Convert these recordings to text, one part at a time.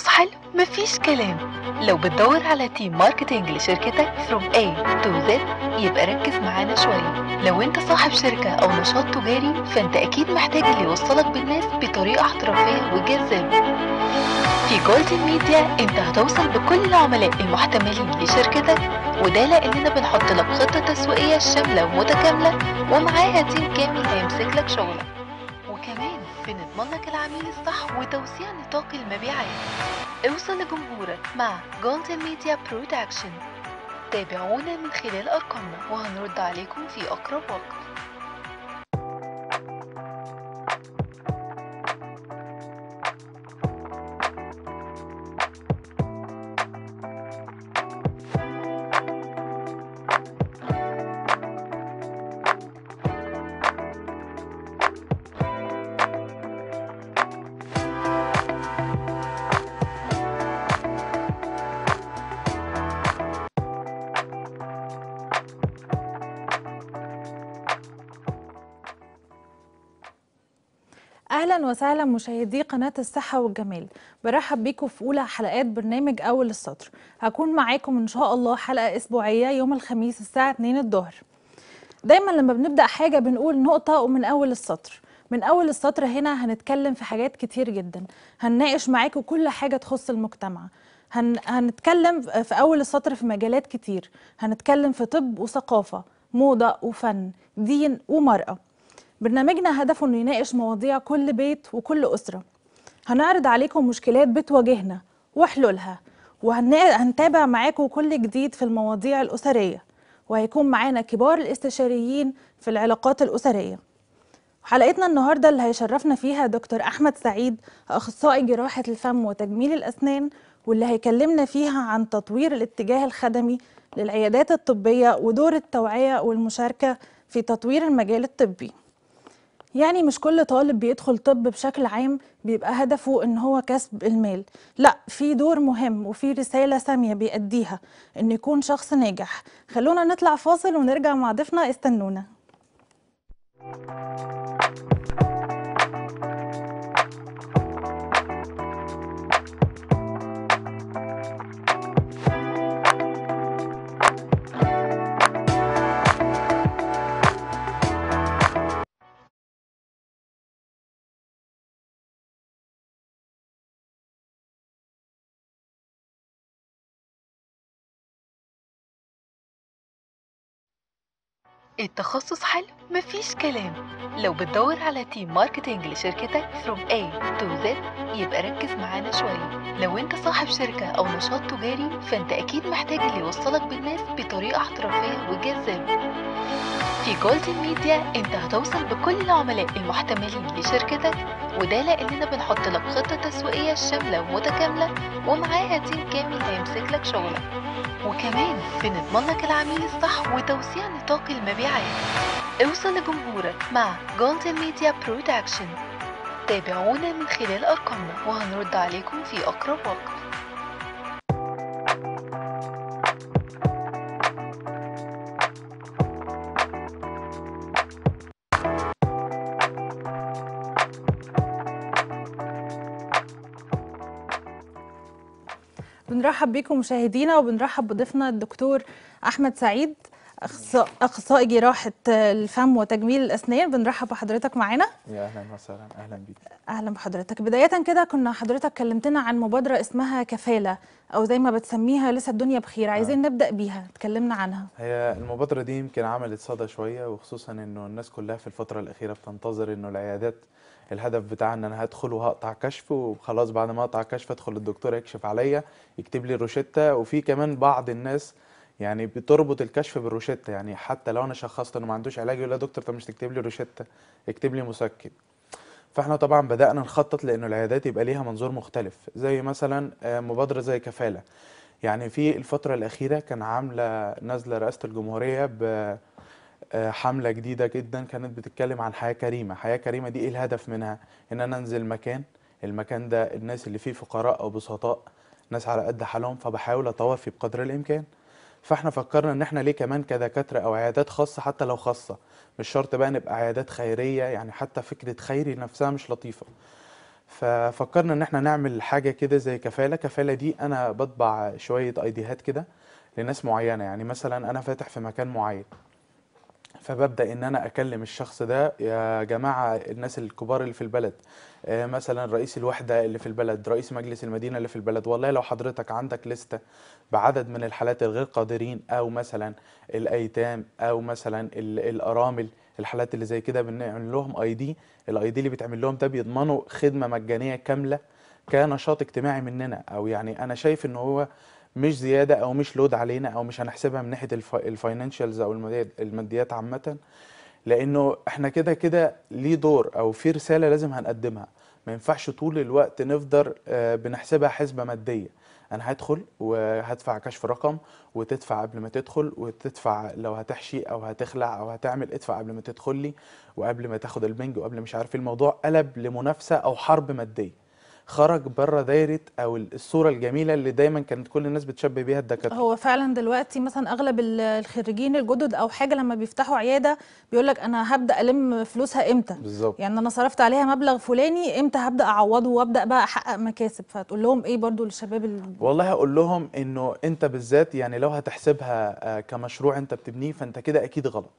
تخصص حلو مفيش كلام لو بتدور على تيم ماركتينج لشركتك from A to Z يبقى ركز معانا شوية لو انت صاحب شركة او نشاط تجاري فانت اكيد محتاج اللي يوصلك بالناس بطريقة احترافية وجذابة في جولدن ميديا انت هتوصل بكل العملاء المحتملين لشركتك وده لاننا بنحط لك خطه تسويقيه شامله ومتكامله ومعاها تيم كامل هيمسك لك شغلك نضمن لك العميل الصح وتوسيع نطاق المبيعات اوصل لجمهورك مع جولدن ميديا برودكشن تابعونا من خلال أرقامنا وهنرد عليكم في أقرب وقت اهلا وسهلا مشاهدي قناه الصحه والجمال برحب بيكم في اولى حلقات برنامج اول السطر هكون معاكم ان شاء الله حلقه اسبوعيه يوم الخميس الساعه 2 الظهر دايما لما بنبدا حاجه بنقول نقطه ومن اول السطر من اول السطر هنا هنتكلم في حاجات كتير جدا هنناقش معاكم كل حاجه تخص المجتمع هن... هنتكلم في اول السطر في مجالات كتير هنتكلم في طب وثقافه موضه وفن دين ومراه برنامجنا هدفه انه يناقش مواضيع كل بيت وكل اسره هنعرض عليكم مشكلات بتواجهنا وحلولها وهنتابع معاكم كل جديد في المواضيع الاسريه وهيكون معانا كبار الاستشاريين في العلاقات الاسريه حلقتنا النهارده اللي هيشرفنا فيها دكتور احمد سعيد اخصائي جراحه الفم وتجميل الاسنان واللي هيكلمنا فيها عن تطوير الاتجاه الخدمي للعيادات الطبيه ودور التوعيه والمشاركه في تطوير المجال الطبي يعني مش كل طالب بيدخل طب بشكل عام بيبقى هدفه ان هو كسب المال لا في دور مهم وفي رساله ساميه بيأديها ان يكون شخص ناجح خلونا نطلع فاصل ونرجع مع ضيفنا استنونا التخصص حلو مفيش كلام لو بتدور على تيم ماركتينج لشركتك فروم A to Z يبقى ركز معانا شوية لو انت صاحب شركة او نشاط تجاري فانت اكيد محتاج اللي يوصلك بالناس بطريقة احترافية وجذابة في جولدن ميديا انت هتوصل بكل العملاء المحتملين لشركتك وده لاننا بنحط لك خطه تسويقيه شامله ومتكامله ومعاها تيم كامل هيمسك لك شغلك وكمان بنضمن لك العميل الصح وتوسيع نطاق المبيعات الإذاعي اوصل لجمهورك مع جولدن ميديا برودكشن تابعونا من خلال أرقامنا وهنرد عليكم في أقرب وقت بنرحب بكم مشاهدينا وبنرحب بضيفنا الدكتور احمد سعيد اخصائي جراحه الفم وتجميل الاسنان بنرحب بحضرتك معانا يا اهلا وسهلا اهلا بيك اهلا بحضرتك بدايه كده كنا حضرتك كلمتنا عن مبادره اسمها كفاله او زي ما بتسميها لسه الدنيا بخير عايزين آه. نبدا بيها اتكلمنا عنها هي المبادره دي يمكن عملت صدى شويه وخصوصا انه الناس كلها في الفتره الاخيره بتنتظر انه العيادات الهدف بتاعها ان انا هدخل وهقطع كشف وخلاص بعد ما اقطع كشف ادخل الدكتور يكشف عليا يكتب لي روشته وفي كمان بعض الناس يعني بتربط الكشف بالروشتة يعني حتى لو انا شخصت انه ما عندوش علاج يقول يا دكتور طب مش تكتب لي روشتة اكتب لي مسكن فاحنا طبعا بدأنا نخطط لأن العيادات يبقى ليها منظور مختلف زي مثلا آه، مبادرة زي كفالة يعني في الفترة الأخيرة كان عاملة نازلة رئاسة الجمهورية بحملة آه، جديدة جدا كانت بتتكلم عن حياة كريمة حياة كريمة دي إيه الهدف منها إن أنا أنزل مكان المكان ده الناس اللي فيه فقراء أو بسطاء ناس على قد حالهم فبحاول أطور فيه بقدر الإمكان فاحنا فكرنا ان احنا ليه كمان كدكاتره او عيادات خاصه حتى لو خاصه مش شرط بقى نبقى عيادات خيريه يعني حتى فكره خيري نفسها مش لطيفه ففكرنا ان احنا نعمل حاجه كده زي كفاله كفاله دي انا بطبع شويه ايديهات كده لناس معينه يعني مثلا انا فاتح في مكان معين فببدا ان انا اكلم الشخص ده يا جماعه الناس الكبار اللي في البلد آه، مثلا رئيس الوحده اللي في البلد رئيس مجلس المدينه اللي في البلد والله لو حضرتك عندك لسته بعدد من الحالات الغير قادرين او مثلا الايتام او مثلا الارامل الحالات اللي زي كده بنعمل لهم اي دي الاي دي اللي بتعمل لهم ده بيضمنوا خدمه مجانيه كامله كنشاط اجتماعي مننا او يعني انا شايف ان هو مش زياده او مش لود علينا او مش هنحسبها من ناحيه الفاينانشالز او الماديات عامه لانه احنا كده كده ليه دور او في رساله لازم هنقدمها ما ينفعش طول الوقت نفضل آه، بنحسبها حسبه ماديه انا هدخل وهدفع كشف رقم وتدفع قبل ما تدخل وتدفع لو هتحشي او هتخلع او هتعمل ادفع قبل ما تدخل لي وقبل ما تاخد البنج وقبل مش عارف إيه. الموضوع قلب لمنافسه او حرب ماديه خرج بره دايره او الصوره الجميله اللي دايما كانت كل الناس بتشبه بيها الدكاتره هو فعلا دلوقتي مثلا اغلب الخريجين الجدد او حاجه لما بيفتحوا عياده بيقول لك انا هبدا الم فلوسها امتى بالظبط يعني انا صرفت عليها مبلغ فلاني امتى هبدا اعوضه وابدا بقى احقق مكاسب فتقول لهم ايه برضو للشباب والله هقول لهم انه انت بالذات يعني لو هتحسبها آه، كمشروع انت بتبنيه فانت كده اكيد غلط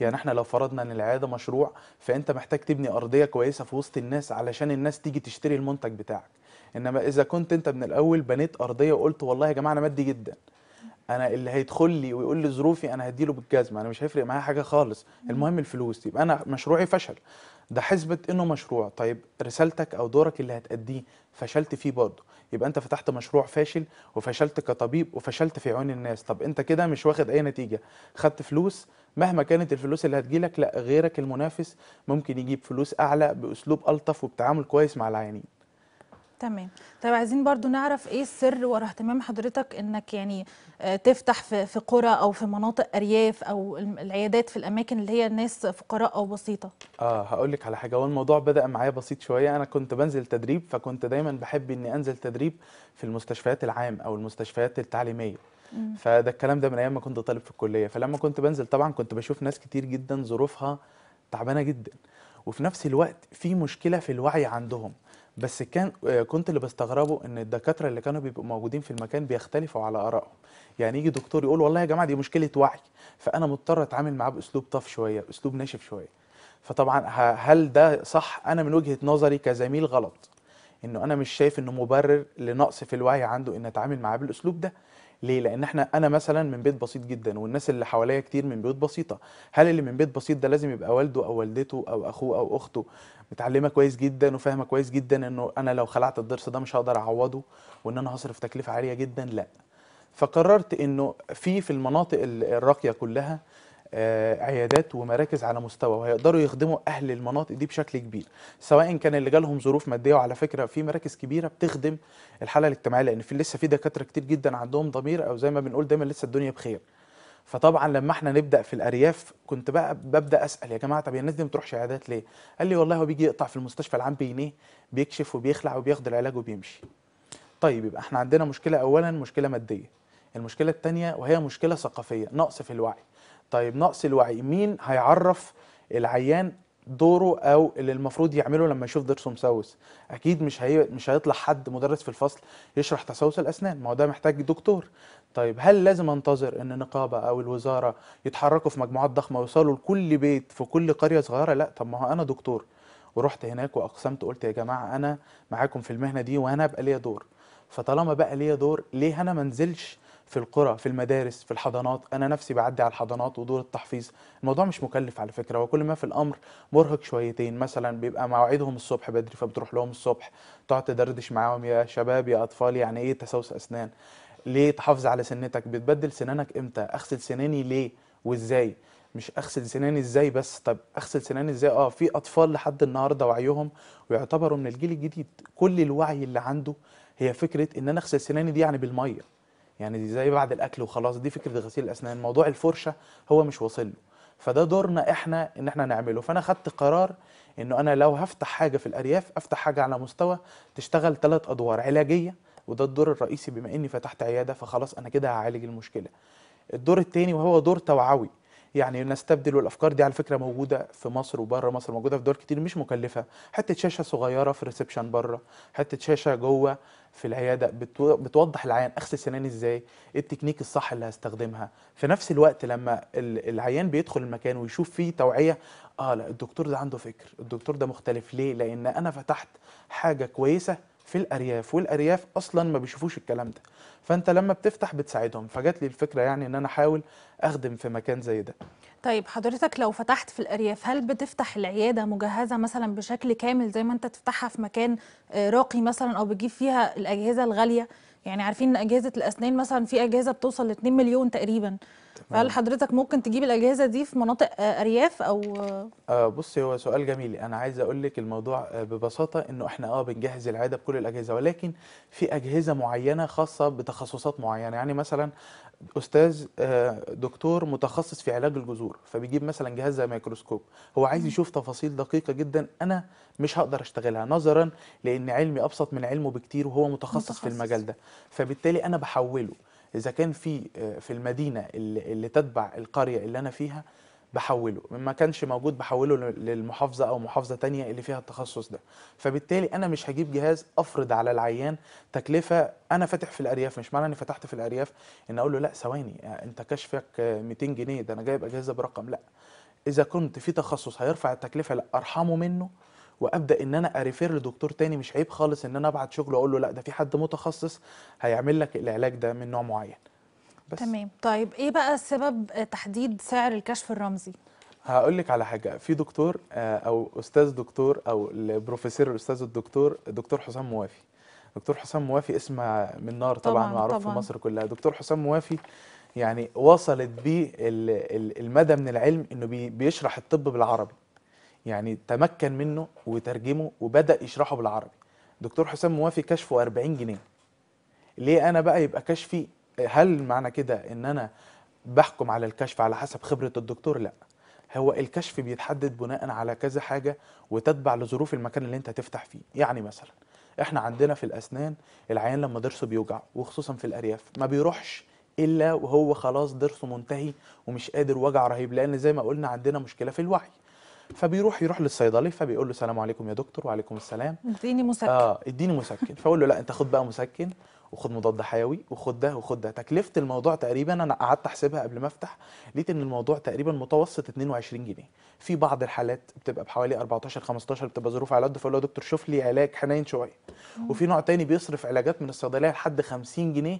يعني احنا لو فرضنا ان العياده مشروع فانت محتاج تبني ارضيه كويسه في وسط الناس علشان الناس تيجي تشتري المنتج بتاعك بتاعك انما اذا كنت انت من الاول بنيت ارضيه وقلت والله يا جماعه انا مادي جدا انا اللي هيدخل لي ويقول لي ظروفي انا هديله بالجزمه انا مش هيفرق معايا حاجه خالص المهم الفلوس يبقى انا مشروعي فشل ده حسبه انه مشروع طيب رسالتك او دورك اللي هتأديه فشلت فيه برضه يبقى انت فتحت مشروع فاشل وفشلت كطبيب وفشلت في عيون الناس طب انت كده مش واخد اي نتيجه خدت فلوس مهما كانت الفلوس اللي هتجيلك لا غيرك المنافس ممكن يجيب فلوس اعلى باسلوب الطف وبتعامل كويس مع العيانين تمام طيب عايزين برضو نعرف ايه السر ورا اهتمام حضرتك انك يعني آه، تفتح في في قرى او في مناطق ارياف او العيادات في الاماكن اللي هي الناس فقراء او بسيطه اه هقول لك على حاجه هو الموضوع بدا معايا بسيط شويه انا كنت بنزل تدريب فكنت دايما بحب اني انزل تدريب في المستشفيات العام او المستشفيات التعليميه فده الكلام ده من ايام ما كنت طالب في الكليه فلما كنت بنزل طبعا كنت بشوف ناس كتير جدا ظروفها تعبانه جدا وفي نفس الوقت في مشكله في الوعي عندهم بس كان آه، كنت اللي بستغربه ان الدكاتره اللي كانوا بيبقوا موجودين في المكان بيختلفوا على ارائهم يعني يجي دكتور يقول والله يا جماعه دي مشكله وعي فانا مضطر اتعامل معاه باسلوب طف شويه اسلوب ناشف شويه فطبعا هل ده صح انا من وجهه نظري كزميل غلط انه انا مش شايف انه مبرر لنقص في الوعي عنده ان اتعامل معاه بالاسلوب ده ليه لان احنا انا مثلا من بيت بسيط جدا والناس اللي حواليا كتير من بيوت بسيطه هل اللي من بيت بسيط ده لازم يبقى والده او والدته او اخوه او اخته متعلمه كويس جدا وفاهمه كويس جدا انه انا لو خلعت الضرس ده مش هقدر اعوضه وان انا هصرف تكلفه عاليه جدا لا فقررت انه في في المناطق الراقيه كلها آه، عيادات ومراكز على مستوى وهيقدروا يخدموا اهل المناطق دي بشكل كبير سواء كان اللي جالهم ظروف ماديه وعلى فكره في مراكز كبيره بتخدم الحاله الاجتماعيه لان في لسه في دكاتره كتير جدا عندهم ضمير او زي ما بنقول دايما لسه الدنيا بخير فطبعا لما احنا نبدا في الارياف كنت بقى ببدا اسال يا جماعه طب الناس دي ما بتروحش عيادات ليه؟ قال لي والله هو بيجي يقطع في المستشفى العام بينيه بيكشف وبيخلع وبياخد العلاج وبيمشي. طيب يبقى احنا عندنا مشكله اولا مشكله ماديه. المشكله الثانيه وهي مشكله ثقافيه نقص في الوعي. طيب نقص الوعي مين هيعرف العيان دوره او اللي المفروض يعمله لما يشوف ضرسه مسوس اكيد مش هي... مش هيطلع حد مدرس في الفصل يشرح تسوس الاسنان ما هو ده محتاج دكتور طيب هل لازم انتظر ان نقابه او الوزاره يتحركوا في مجموعات ضخمه ويوصلوا لكل بيت في كل قريه صغيره لا طب ما هو انا دكتور ورحت هناك واقسمت قلت يا جماعه انا معاكم في المهنه دي وانا بقى ليا دور فطالما بقى ليا دور ليه انا ما انزلش في القرى في المدارس في الحضانات انا نفسي بعدي على الحضانات ودور التحفيظ الموضوع مش مكلف على فكره وكل ما في الامر مرهق شويتين مثلا بيبقى مواعيدهم الصبح بدري فبتروح لهم الصبح تقعد تدردش معاهم يا شباب يا اطفال يعني ايه تسوس اسنان ليه تحافظ على سنتك بتبدل سنانك امتى اغسل سناني ليه وازاي مش اغسل سناني ازاي بس طب اغسل سناني ازاي اه في اطفال لحد النهارده وعيهم ويعتبروا من الجيل الجديد كل الوعي اللي عنده هي فكره ان انا اغسل سناني دي يعني بالميه يعني دي زي بعد الاكل وخلاص دي فكره غسيل الاسنان موضوع الفرشه هو مش واصل له فده دورنا احنا ان احنا نعمله فانا خدت قرار انه انا لو هفتح حاجه في الارياف افتح حاجه على مستوى تشتغل ثلاث ادوار علاجيه وده الدور الرئيسي بما اني فتحت عياده فخلاص انا كده هعالج المشكله الدور الثاني وهو دور توعوي يعني نستبدل الافكار دي على فكره موجوده في مصر وبره مصر موجوده في دول كتير مش مكلفه حته شاشه صغيره في الريسبشن بره حته شاشه جوه في العياده بتوضح العيان اغسل سناني ازاي إيه التكنيك الصح اللي هستخدمها في نفس الوقت لما العيان بيدخل المكان ويشوف فيه توعيه اه لا الدكتور ده عنده فكر الدكتور ده مختلف ليه لان انا فتحت حاجه كويسه في الارياف والارياف اصلا ما بيشوفوش الكلام ده فانت لما بتفتح بتساعدهم فجت لي الفكره يعني ان انا احاول اخدم في مكان زي ده طيب حضرتك لو فتحت في الارياف هل بتفتح العياده مجهزه مثلا بشكل كامل زي ما انت تفتحها في مكان آه، راقي مثلا او بتجيب فيها الاجهزه الغاليه يعني عارفين ان اجهزه الاسنان مثلا في اجهزه بتوصل ل 2 مليون تقريبا فهل حضرتك ممكن تجيب الاجهزه دي في مناطق آه، ارياف او آه بصي هو سؤال جميل انا عايز اقول لك الموضوع آه، ببساطه انه احنا اه بنجهز العياده بكل الاجهزه ولكن في اجهزه معينه خاصه بتخصصات معينه يعني مثلا استاذ آه، دكتور متخصص في علاج الجذور فبيجيب مثلا جهاز زي ميكروسكوب هو عايز يشوف تفاصيل دقيقه جدا انا مش هقدر اشتغلها نظرا لان علمي ابسط من علمه بكتير وهو متخصص, متخصص. في المجال ده فبالتالي انا بحوله اذا كان في آه، في المدينه اللي, اللي تتبع القريه اللي انا فيها بحوله ما كانش موجود بحوله للمحافظه او محافظه تانية اللي فيها التخصص ده فبالتالي انا مش هجيب جهاز افرض على العيان تكلفه انا فاتح في الارياف مش معنى اني فتحت في الارياف ان اقول له لا ثواني آه، انت كشفك 200 آه، جنيه ده انا جايب اجهزه برقم لا اذا كنت في تخصص هيرفع التكلفه لا ارحمه منه وابدا ان انا اريفير لدكتور تاني مش عيب خالص ان انا ابعت شغل واقول له لا ده في حد متخصص هيعمل لك العلاج ده من نوع معين بس تمام طيب ايه بقى سبب تحديد سعر الكشف الرمزي هقول لك على حاجه في دكتور آه، او استاذ دكتور او البروفيسور الاستاذ الدكتور دكتور حسام موافي دكتور حسام موافي اسم من نار طبعا, طبعًا معروف طبعًا. في مصر كلها دكتور حسام موافي يعني وصلت بيه المدى من العلم انه بيشرح الطب بالعربي يعني تمكن منه وترجمه وبدا يشرحه بالعربي دكتور حسام موافي كشفه 40 جنيه ليه انا بقى يبقى كشفي هل معنى كده ان انا بحكم على الكشف على حسب خبره الدكتور لا هو الكشف بيتحدد بناء على كذا حاجه وتتبع لظروف المكان اللي انت هتفتح فيه يعني مثلا احنا عندنا في الاسنان العيان لما ضرسه بيوجع وخصوصا في الارياف ما بيروحش الا وهو خلاص ضرسه منتهي ومش قادر وجع رهيب لان زي ما قلنا عندنا مشكله في الوعي فبيروح يروح للصيدلي فبيقول له السلام عليكم يا دكتور وعليكم السلام اديني مسكن اه اديني مسكن فاقول له لا انت خد بقى مسكن وخد مضاد حيوي وخد ده وخد ده تكلفه الموضوع تقريبا انا قعدت احسبها قبل ما افتح لقيت ان الموضوع تقريبا متوسط 22 جنيه في بعض الحالات بتبقى بحوالي 14 15 بتبقى ظروف على قد فاقول له يا دكتور شوف لي علاج حنين شويه وفي نوع تاني بيصرف علاجات من الصيدليه لحد 50 جنيه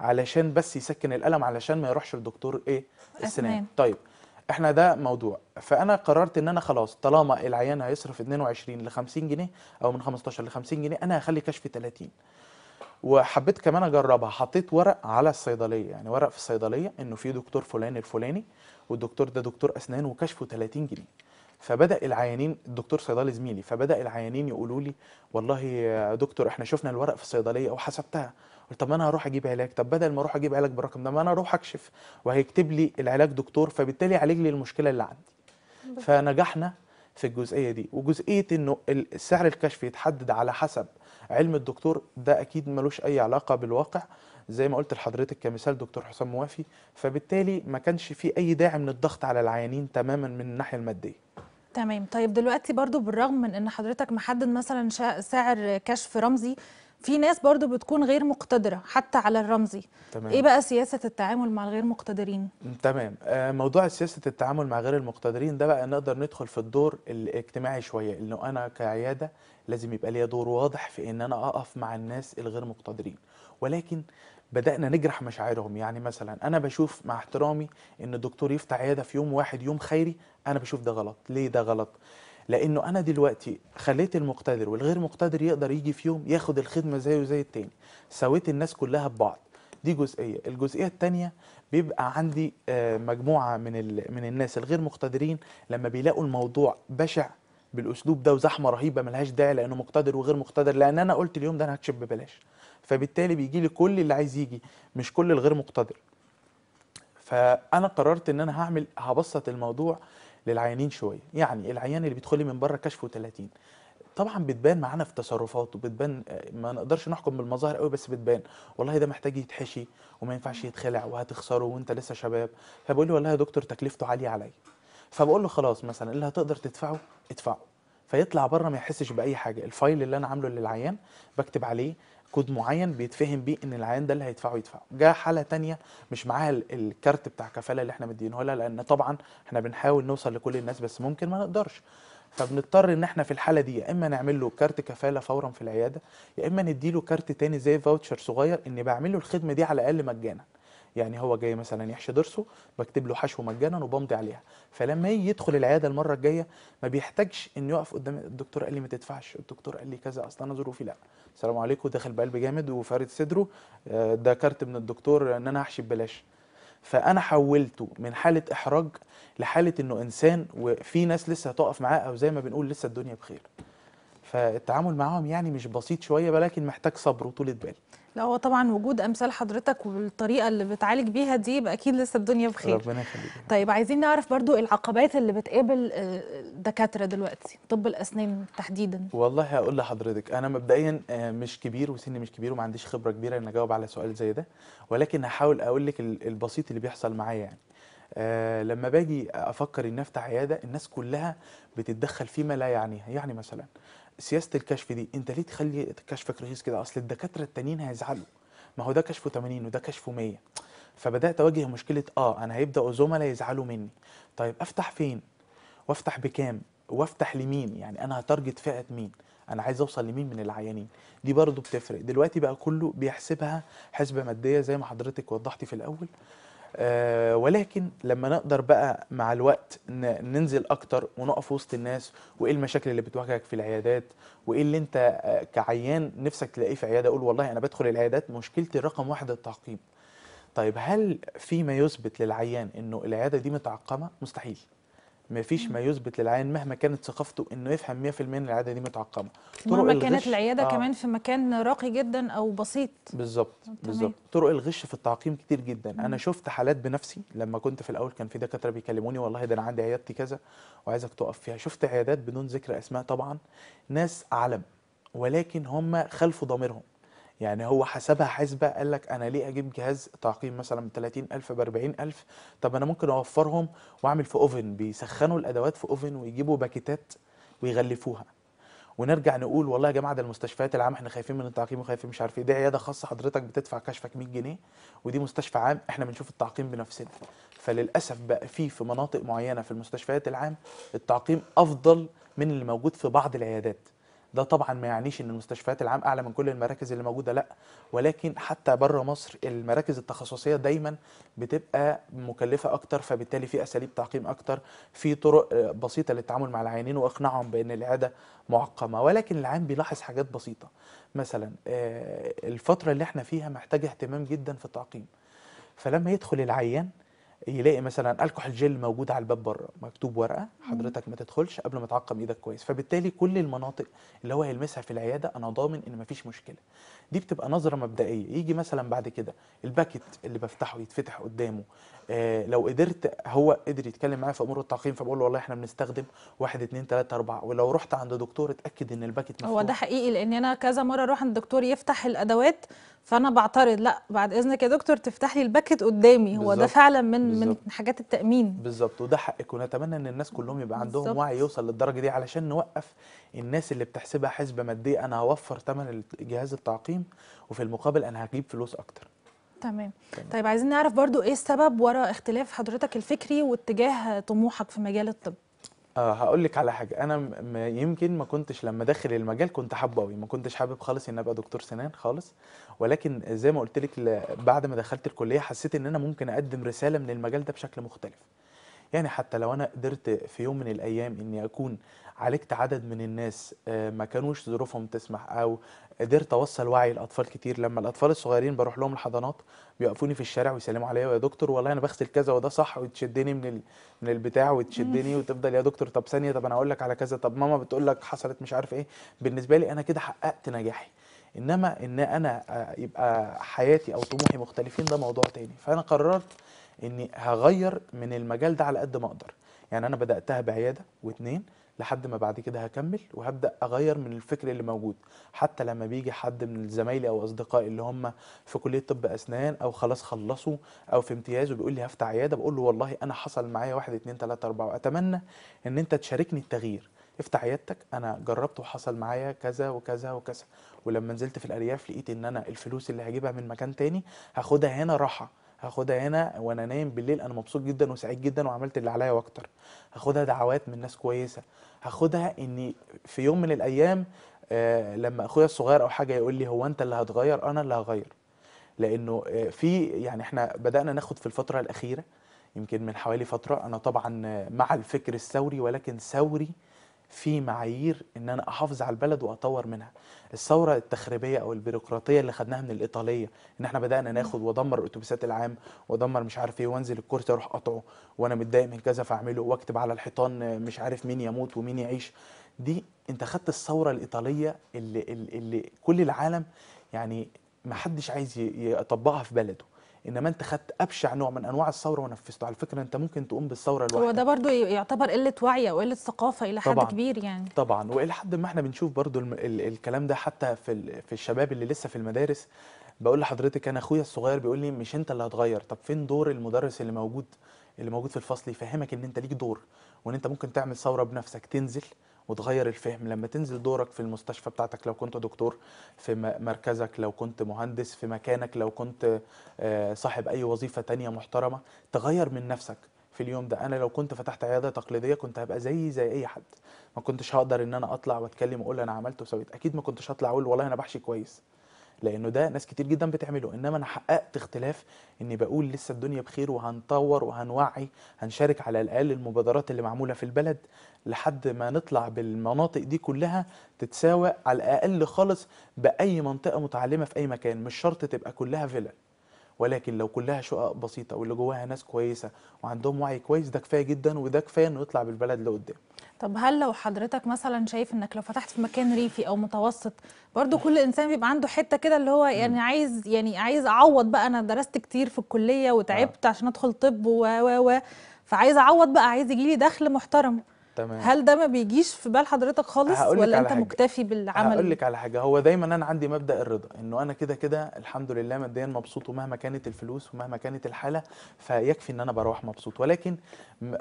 علشان بس يسكن الالم علشان ما يروحش لدكتور ايه السنان طيب احنا ده موضوع فانا قررت ان انا خلاص طالما العيان هيصرف 22 ل 50 جنيه او من 15 ل 50 جنيه انا هخلي كشف 30 وحبيت كمان اجربها حطيت ورق على الصيدليه يعني ورق في الصيدليه انه في دكتور فلان الفلاني والدكتور ده دكتور اسنان وكشفه 30 جنيه فبدا العيانين الدكتور صيدلي زميلي فبدا العيانين يقولوا لي والله يا دكتور احنا شفنا الورق في الصيدليه وحسبتها قلت طب ما انا هروح اجيب علاج طب بدل ما اروح اجيب علاج بالرقم ده ما انا اروح اكشف وهيكتب لي العلاج دكتور فبالتالي يعالج لي المشكله اللي عندي فنجحنا في الجزئيه دي وجزئيه انه سعر الكشف يتحدد على حسب علم الدكتور ده اكيد ملوش اي علاقه بالواقع زي ما قلت لحضرتك كمثال دكتور حسام موافي فبالتالي ما كانش في اي داعي من الضغط على العيانين تماما من الناحيه الماديه تمام طيب دلوقتي برضو بالرغم من ان حضرتك محدد مثلا سعر كشف رمزي في ناس برضو بتكون غير مقتدرة حتى على الرمزي تمام. إيه بقى سياسة التعامل مع الغير مقتدرين؟ تمام آه، موضوع سياسة التعامل مع غير المقتدرين ده بقى نقدر ندخل في الدور الاجتماعي شوية إنه أنا كعيادة لازم يبقى ليا دور واضح في إن أنا أقف مع الناس الغير مقتدرين ولكن بدأنا نجرح مشاعرهم يعني مثلا أنا بشوف مع احترامي إن الدكتور يفتح عيادة في يوم واحد يوم خيري أنا بشوف ده غلط ليه ده غلط لانه انا دلوقتي خليت المقتدر والغير مقتدر يقدر يجي في يوم ياخد الخدمه زيه زي التاني سويت الناس كلها ببعض دي جزئيه الجزئيه الثانيه بيبقى عندي آه، مجموعه من من الناس الغير مقتدرين لما بيلاقوا الموضوع بشع بالاسلوب ده وزحمه رهيبه ملهاش داعي لانه مقتدر وغير مقتدر لان انا قلت اليوم ده انا هكشف ببلاش فبالتالي بيجي لي كل اللي عايز يجي مش كل الغير مقتدر فانا قررت ان انا هعمل هبسط الموضوع للعيانين شويه يعني العيان اللي بيدخل لي من بره كشفه 30 طبعا بتبان معانا في تصرفاته بتبان آه، ما نقدرش نحكم بالمظاهر قوي بس بتبان والله ده محتاج يتحشي وما ينفعش يتخلع وهتخسره وانت لسه شباب فبقول لي والله يا دكتور تكلفته عاليه عليا فبقول له خلاص مثلا اللي هتقدر تدفعه ادفعه فيطلع بره ما يحسش باي حاجه الفايل اللي انا عامله للعيان بكتب عليه كود معين بيتفهم بيه ان العيان ده اللي هيدفعه يدفعه جاء حاله تانية مش معاها الكارت بتاع كفاله اللي احنا مدينه لها لان طبعا احنا بنحاول نوصل لكل الناس بس ممكن ما نقدرش فبنضطر ان احنا في الحاله دي يا اما نعمل له كارت كفاله فورا في العياده يا اما نديله كارت تاني زي فاوتشر صغير اني بعمل له الخدمه دي على الاقل مجانا يعني هو جاي مثلا يحشي ضرسه بكتب له حشو مجانا وبمضي عليها فلما يدخل العياده المره الجايه ما بيحتاجش ان يقف قدام الدكتور قال لي ما تدفعش الدكتور قال لي كذا اصل انا ظروفي لا السلام عليكم دخل بقلب جامد وفارد صدره آه، ده كارت من الدكتور ان انا هحشي ببلاش فانا حولته من حاله احراج لحاله انه انسان وفي ناس لسه هتقف معاه او زي ما بنقول لسه الدنيا بخير فالتعامل معاهم يعني مش بسيط شويه ولكن محتاج صبر وطولة بال لا هو طبعا وجود امثال حضرتك والطريقه اللي بتعالج بيها دي يبقى اكيد لسه الدنيا بخير ربنا يخليك طيب عايزين نعرف برضو العقبات اللي بتقابل الدكاتره آه، دلوقتي طب الاسنان تحديدا والله هقول لحضرتك انا مبدئيا آه، مش كبير وسني مش كبير وما عنديش خبره كبيره ان اجاوب على سؤال زي ده ولكن هحاول اقول لك البسيط اللي بيحصل معايا يعني آه لما باجي افكر ان افتح عياده الناس كلها بتتدخل فيما لا يعنيها يعني مثلا سياسه الكشف دي انت ليه تخلي كشفك رخيص كده اصل الدكاتره التانيين هيزعلوا ما هو ده كشفه 80 وده كشفه 100 فبدات اواجه مشكله اه انا هيبداوا زملاء يزعلوا مني طيب افتح فين وافتح بكام وافتح لمين يعني انا هتارجت فئه مين انا عايز اوصل لمين من العيانين دي برضو بتفرق دلوقتي بقى كله بيحسبها حسبه ماديه زي ما حضرتك وضحتي في الاول آه، ولكن لما نقدر بقى مع الوقت ننزل اكتر ونقف وسط الناس وايه المشاكل اللي بتواجهك في العيادات وايه اللي انت آه، كعيان نفسك تلاقيه في عياده اقول والله انا بدخل العيادات مشكلتي رقم واحد التعقيم طيب هل في ما يثبت للعيان انه العياده دي متعقمه مستحيل مفيش ما يثبت للعيان مهما كانت ثقافته انه يفهم 100% ان العياده دي متعقمه مهما كانت العياده آه. كمان في مكان راقي جدا او بسيط بالظبط بالظبط طرق الغش في التعقيم كتير جدا مم. انا شفت حالات بنفسي لما كنت في الاول كان في دكاتره بيكلموني والله ده انا عندي عيادتي كذا وعايزك تقف فيها شفت عيادات بدون ذكر اسماء طبعا ناس اعلم ولكن هم خلفوا ضميرهم يعني هو حسبها حسبة قال لك أنا ليه أجيب جهاز تعقيم مثلا ب 30000 ب 40000 طب أنا ممكن أوفرهم وأعمل في أوفن بيسخنوا الأدوات في أوفن ويجيبوا باكيتات ويغلفوها ونرجع نقول والله يا جماعه ده المستشفيات العامه احنا خايفين من التعقيم وخايفين مش عارف ايه دي عياده خاصه حضرتك بتدفع كشفك 100 جنيه ودي مستشفى عام احنا بنشوف التعقيم بنفسنا فللاسف بقى في في مناطق معينه في المستشفيات العام التعقيم افضل من اللي موجود في بعض العيادات ده طبعا ما يعنيش ان المستشفيات العام اعلى من كل المراكز اللي موجوده لا ولكن حتى بره مصر المراكز التخصصيه دايما بتبقى مكلفه اكتر فبالتالي في اساليب تعقيم اكتر في طرق آه، بسيطه للتعامل مع العيانين واقناعهم بان العياده معقمه ولكن العام بيلاحظ حاجات بسيطه مثلا آه، الفتره اللي احنا فيها محتاجه اهتمام جدا في التعقيم فلما يدخل العيان يلاقي مثلا الكحول الجل موجود على الباب بره مكتوب ورقه حضرتك ما تدخلش قبل ما تعقم ايدك كويس فبالتالي كل المناطق اللي هو هيلمسها في العياده انا ضامن ان مفيش مشكله دي بتبقى نظره مبدئيه يجي مثلا بعد كده الباكت اللي بفتحه يتفتح قدامه آه لو قدرت هو قدر يتكلم معايا في امور التعقيم فبقول له والله احنا بنستخدم 1 2 3 4 ولو رحت عند دكتور اتاكد ان الباكت مفتوح هو ده حقيقي لان انا كذا مره اروح عند دكتور يفتح الادوات فانا بعترض لا بعد اذنك يا دكتور تفتح لي الباكت قدامي هو ده فعلا من بالزبط. من حاجات التامين بالظبط وده حقك ونتمنى ان الناس كلهم يبقى عندهم بالزبط. وعي يوصل للدرجه دي علشان نوقف الناس اللي بتحسبها حسبه ماديه انا هوفر ثمن جهاز التعقيم التقسيم وفي المقابل انا هجيب فلوس اكتر تمام. طيب عايزين نعرف برضو ايه السبب ورا اختلاف حضرتك الفكري واتجاه طموحك في مجال الطب آه هقول لك على حاجه انا يمكن ما كنتش لما داخل المجال كنت حابه قوي ما كنتش حابب خالص ان ابقى دكتور سنان خالص ولكن زي ما قلت لك بعد ما دخلت الكليه حسيت ان انا ممكن اقدم رساله من المجال ده بشكل مختلف يعني حتى لو انا قدرت في يوم من الايام اني اكون عالجت عدد من الناس آه، ما كانوش ظروفهم تسمح او قدرت اوصل وعي الاطفال كتير لما الاطفال الصغيرين بروح لهم الحضانات بيوقفوني في الشارع ويسلموا عليا يا دكتور والله انا بغسل كذا وده صح وتشدني من ال... من البتاع وتشدني وتفضل يا دكتور طب ثانيه طب انا اقول لك على كذا طب ماما بتقول لك حصلت مش عارف ايه بالنسبه لي انا كده حققت نجاحي انما ان انا آه، يبقى حياتي او طموحي مختلفين ده موضوع تاني فانا قررت اني هغير من المجال ده على قد ما اقدر يعني انا بداتها بعياده واتنين لحد ما بعد كده هكمل وهبدا اغير من الفكر اللي موجود حتى لما بيجي حد من زمايلي او اصدقائي اللي هم في كليه طب اسنان او خلاص خلصوا او في امتياز وبيقول لي هفتح عياده بقول له والله انا حصل معايا واحد اتنين تلاته اربعه واتمنى ان انت تشاركني التغيير افتح عيادتك انا جربت وحصل معايا كذا وكذا وكذا ولما نزلت في الارياف لقيت ان انا الفلوس اللي هجيبها من مكان تاني هاخدها هنا راحه هاخدها هنا وانا نايم بالليل انا مبسوط جدا وسعيد جدا وعملت اللي عليا واكتر هاخدها دعوات من ناس كويسه هاخدها اني في يوم من الايام آه لما اخويا الصغير او حاجه يقول لي هو انت اللي هتغير انا اللي هغير لانه آه في يعني احنا بدانا ناخد في الفتره الاخيره يمكن من حوالي فتره انا طبعا آه، مع الفكر الثوري ولكن ثوري في معايير ان انا احافظ على البلد واطور منها الثوره التخريبيه او البيروقراطيه اللي خدناها من الايطاليه ان احنا بدانا ناخد وادمر الاتوبيسات العام وادمر مش عارف ايه وانزل الكورت اروح اقطعه وانا متضايق من كذا فاعمله واكتب على الحيطان مش عارف مين يموت ومين يعيش دي انت خدت الثوره الايطاليه اللي, اللي, اللي كل العالم يعني ما حدش عايز يطبقها في بلده انما انت خدت ابشع نوع من انواع الثوره ونفذته على فكره انت ممكن تقوم بالثوره لوحدك هو ده برضو يعتبر قله وعي او قله ثقافه الى حد كبير يعني طبعا والى حد ما احنا بنشوف برضو ال ال الكلام ده حتى في في الشباب اللي لسه في المدارس بقول لحضرتك انا اخويا الصغير بيقول لي مش انت اللي هتغير طب فين دور المدرس اللي موجود اللي موجود في الفصل يفهمك ان انت ليك دور وان انت ممكن تعمل ثوره بنفسك تنزل وتغير الفهم لما تنزل دورك في المستشفى بتاعتك لو كنت دكتور في مركزك لو كنت مهندس في مكانك لو كنت آه، صاحب اي وظيفه تانية محترمه تغير من نفسك في اليوم ده انا لو كنت فتحت عياده تقليديه كنت هبقى زيي زي اي حد ما كنتش هقدر ان انا اطلع واتكلم واقول انا عملت وسويت اكيد ما كنتش هطلع اقول والله انا بحشي كويس لانه ده ناس كتير جدا بتعمله انما انا حققت اختلاف اني بقول لسه الدنيا بخير وهنطور وهنوعي هنشارك على الاقل المبادرات اللي معموله في البلد لحد ما نطلع بالمناطق دي كلها تتساوى على الاقل خالص باي منطقه متعلمه في اي مكان مش شرط تبقى كلها فيلا ولكن لو كلها شقق بسيطه واللي جواها ناس كويسه وعندهم وعي كويس ده كفايه جدا وده كفايه انه يطلع بالبلد لقدام طب هل لو حضرتك مثلا شايف انك لو فتحت في مكان ريفي او متوسط برضو كل انسان بيبقى عنده حته كده اللي هو يعني عايز يعني عايز اعوض بقى انا درست كتير في الكليه وتعبت آه. عشان ادخل طب و و و فعايز اعوض بقى عايز يجي لي دخل محترم تمام هل ده ما بيجيش في بال حضرتك خالص ولا انت حاجة. مكتفي بالعمل هقول لك على حاجه هو دايما انا عندي مبدا الرضا انه انا كده كده الحمد لله ماديا مبسوط ومهما كانت الفلوس ومهما كانت الحاله فيكفي ان انا بروح مبسوط ولكن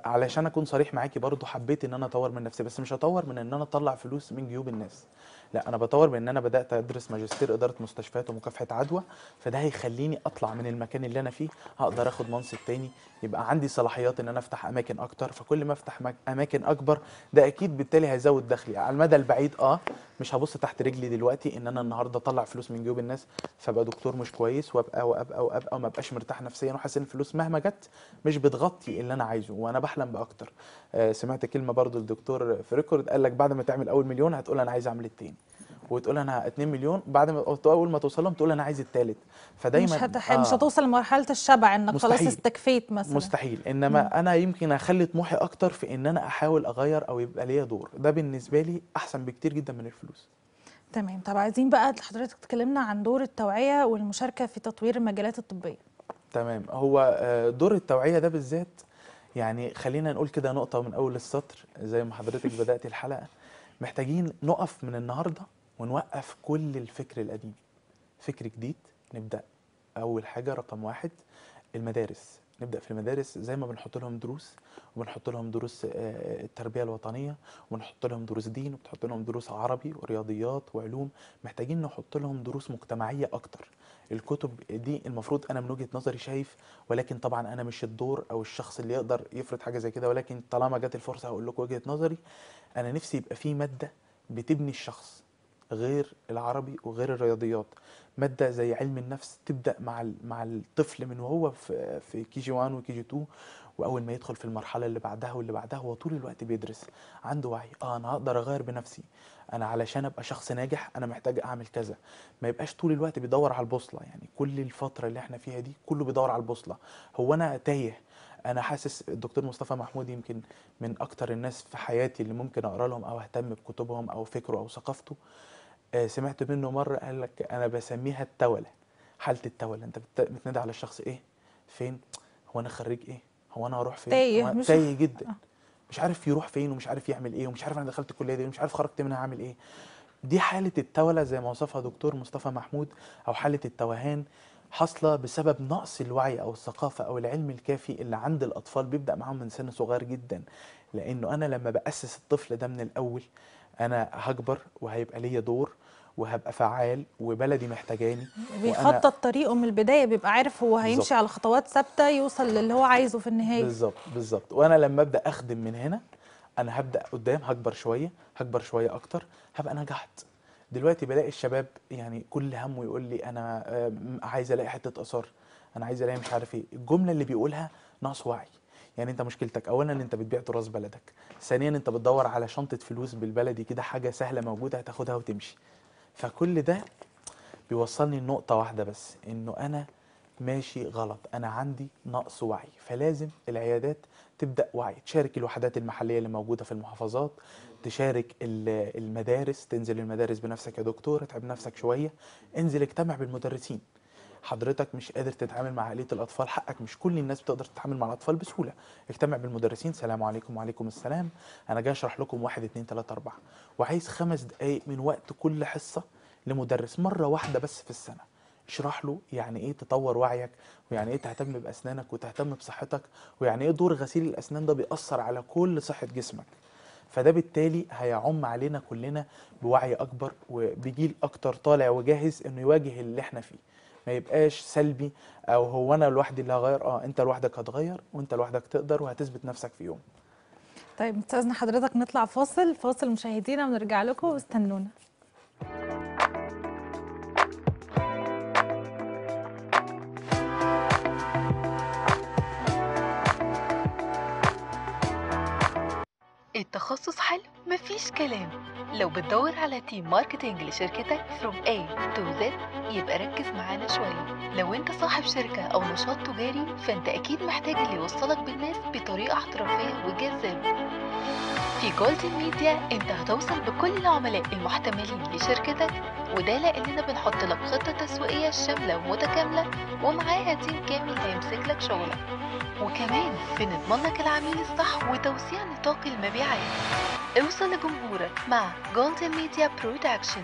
علشان اكون صريح معاكي برضو حبيت ان انا اطور من نفسي بس مش هطور من ان انا اطلع فلوس من جيوب الناس لا انا بطور بان انا بدات ادرس ماجستير اداره مستشفيات ومكافحه عدوى فده هيخليني اطلع من المكان اللي انا فيه هقدر اخد منصب تاني يبقى عندي صلاحيات ان انا افتح اماكن اكتر فكل ما افتح اماكن اكبر ده اكيد بالتالي هيزود دخلي على المدى البعيد اه مش هبص تحت رجلي دلوقتي ان انا النهارده اطلع فلوس من جيوب الناس فابقى دكتور مش كويس وابقى وابقى وابقى وما ابقاش مرتاح نفسيا وحاسس ان الفلوس مهما جت مش بتغطي اللي انا عايزه وانا بحلم باكتر آه سمعت كلمه برضو الدكتور في ريكورد قال لك بعد ما تعمل اول مليون هتقول انا عايز اعمل التاني وتقول انا 2 مليون بعد ما اول ما توصل لهم تقول انا عايز الثالث فدايما مش هتح... آه مش هتوصل لمرحله الشبع انك خلاص استكفيت مثلا مستحيل انما مم. انا يمكن اخلي طموحي اكتر في ان انا احاول اغير او يبقى ليا دور ده بالنسبه لي احسن بكتير جدا من الفلوس تمام طب عايزين بقى حضرتك تكلمنا عن دور التوعيه والمشاركه في تطوير المجالات الطبيه تمام هو آه، دور التوعيه ده بالذات يعني خلينا نقول كده نقطه من اول السطر زي ما حضرتك بدات الحلقه محتاجين نقف من النهارده ونوقف كل الفكر القديم فكر جديد نبدا اول حاجه رقم واحد المدارس نبدا في المدارس زي ما بنحط لهم دروس وبنحط لهم دروس آه، التربيه الوطنيه وبنحط لهم دروس دين وبنحط لهم دروس عربي ورياضيات وعلوم محتاجين نحط لهم دروس مجتمعيه اكتر الكتب دي المفروض انا من وجهه نظري شايف ولكن طبعا انا مش الدور او الشخص اللي يقدر يفرض حاجه زي كده ولكن طالما جت الفرصه هقول لكم وجهه نظري انا نفسي يبقى في ماده بتبني الشخص غير العربي وغير الرياضيات ماده زي علم النفس تبدا مع مع الطفل من وهو في في كي جي 1 وكي جي 2 واول ما يدخل في المرحله اللي بعدها واللي بعدها هو طول الوقت بيدرس عنده وعي اه انا هقدر اغير بنفسي انا علشان ابقى شخص ناجح انا محتاج اعمل كذا ما يبقاش طول الوقت بيدور على البوصله يعني كل الفتره اللي احنا فيها دي كله بيدور على البوصله هو انا تايه انا حاسس الدكتور مصطفى محمود يمكن من اكتر الناس في حياتي اللي ممكن اقرا لهم او اهتم بكتبهم او فكره او ثقافته آه، سمعت منه مره قال لك انا بسميها التوله حاله التوله انت بتنادي على الشخص ايه فين هو انا خريج ايه هو انا هروح فين تايه مش تايه جدا آه. مش عارف يروح فين ومش عارف يعمل ايه ومش عارف انا دخلت الكليه دي ومش عارف خرجت منها هعمل ايه دي حاله التوله زي ما وصفها دكتور مصطفى محمود او حاله التوهان حاصله بسبب نقص الوعي او الثقافه او العلم الكافي اللي عند الاطفال بيبدا معاهم من سن صغير جدا لانه انا لما باسس الطفل ده من الاول انا هكبر وهيبقى ليا دور وهبقى فعال وبلدي محتاجاني بيخطط طريقه من البدايه بيبقى عارف هو هيمشي بالزبط. على خطوات ثابته يوصل للي هو عايزه في النهايه بالظبط بالظبط وانا لما ابدا اخدم من هنا انا هبدا قدام هكبر شويه هكبر شويه اكتر هبقى نجحت دلوقتي بلاقي الشباب يعني كل همه يقول لي انا آه، عايز الاقي حته اثار انا عايز الاقي مش عارف ايه الجمله اللي بيقولها ناقص وعي يعني انت مشكلتك اولا انت بتبيع تراث بلدك ثانيا انت بتدور على شنطه فلوس بالبلدي كده حاجه سهله موجوده هتاخدها وتمشي فكل ده بيوصلني لنقطة واحدة بس انه انا ماشي غلط انا عندي نقص وعي فلازم العيادات تبدا وعي تشارك الوحدات المحليه اللي موجوده في المحافظات تشارك المدارس تنزل المدارس بنفسك يا دكتور اتعب نفسك شويه انزل اجتمع بالمدرسين حضرتك مش قادر تتعامل مع عائلية الأطفال حقك مش كل الناس بتقدر تتعامل مع الأطفال بسهولة اجتمع بالمدرسين سلام عليكم وعليكم السلام أنا جاي أشرح لكم واحد اتنين تلاتة أربعة وعايز خمس دقايق من وقت كل حصة لمدرس مرة واحدة بس في السنة اشرح له يعني ايه تطور وعيك ويعني ايه تهتم باسنانك وتهتم بصحتك ويعني ايه دور غسيل الاسنان ده بيأثر على كل صحة جسمك فده بالتالي هيعم علينا كلنا بوعي اكبر وبجيل اكتر طالع وجاهز انه يواجه اللي احنا فيه ما يبقاش سلبي او هو انا لوحدي اللي هغير اه انت لوحدك هتغير وانت لوحدك تقدر وهتثبت نفسك في يوم طيب استاذنا حضرتك نطلع فاصل فاصل مشاهدينا ونرجع لكم واستنونا التخصص حلو مفيش كلام لو بتدور على تيم ماركتينج لشركتك from A to Z يبقى ركز معانا شوية لو انت صاحب شركة أو نشاط تجاري فانت أكيد محتاج اللي يوصلك بالناس بطريقة احترافية وجذابة في جولدن ميديا انت هتوصل بكل العملاء المحتملين لشركتك وده لاننا بنحط لك خطه تسويقيه شامله ومتكامله ومعاها تيم كامل هيمسك لك شغلك وكمان بنضمن لك العميل الصح وتوسيع نطاق المبيعات اوصل لجمهورك مع جولدن ميديا برودكشن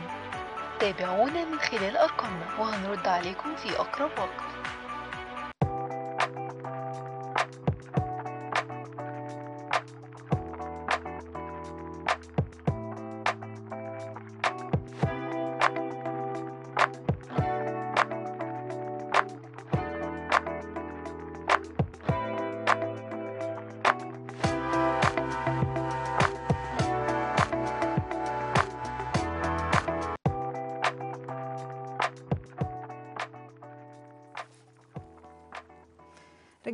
تابعونا من خلال ارقامنا وهنرد عليكم في اقرب وقت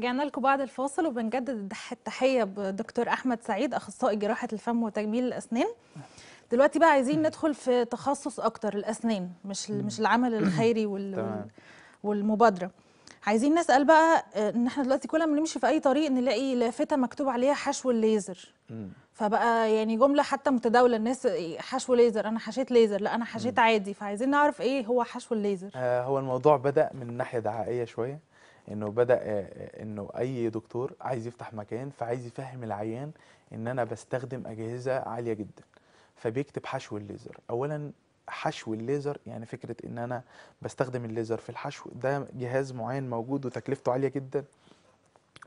رجعنا لكم بعد الفاصل وبنجدد التحيه بدكتور احمد سعيد اخصائي جراحه الفم وتجميل الاسنان دلوقتي بقى عايزين ندخل في تخصص اكتر الاسنان مش مش العمل الخيري وال والمبادره عايزين نسال بقى آه، ان احنا دلوقتي كل ما نمشي في اي طريق نلاقي لافته مكتوب عليها حشو الليزر فبقى يعني جمله حتى متداوله الناس آه، حشو ليزر انا حشيت ليزر لا انا حشيت عادي فعايزين نعرف ايه هو حشو الليزر آه هو الموضوع بدا من ناحيه دعائيه شويه انه بدا آه، آه، انه اي دكتور عايز يفتح مكان فعايز يفهم العيان ان انا بستخدم اجهزه عاليه جدا فبيكتب حشو الليزر اولا حشو الليزر يعني فكره ان انا بستخدم الليزر في الحشو ده جهاز معين موجود وتكلفته عاليه جدا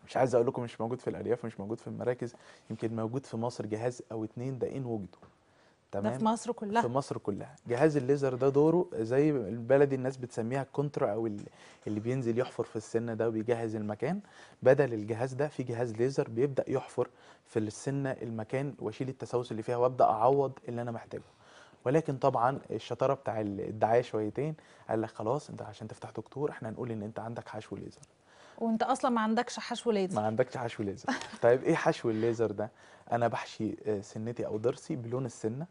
مش عايز اقول لكم مش موجود في الارياف مش موجود في المراكز يمكن موجود في مصر جهاز او اتنين ده ان وجدوا تمام ده في مصر كلها في مصر كلها جهاز الليزر ده دوره زي البلدي الناس بتسميها الكونترا او اللي بينزل يحفر في السنه ده وبيجهز المكان بدل الجهاز ده في جهاز ليزر بيبدا يحفر في السنه المكان واشيل التسوس اللي فيها وابدا اعوض اللي انا محتاجه ولكن طبعا الشطاره بتاع الدعايه شويتين قال لك خلاص انت عشان تفتح دكتور احنا هنقول ان انت عندك حشو ليزر وانت اصلا ما عندكش حشو ليزر ما عندكش حشو ليزر طيب ايه حشو الليزر ده انا بحشي آه، سنتي او ضرسي بلون السنه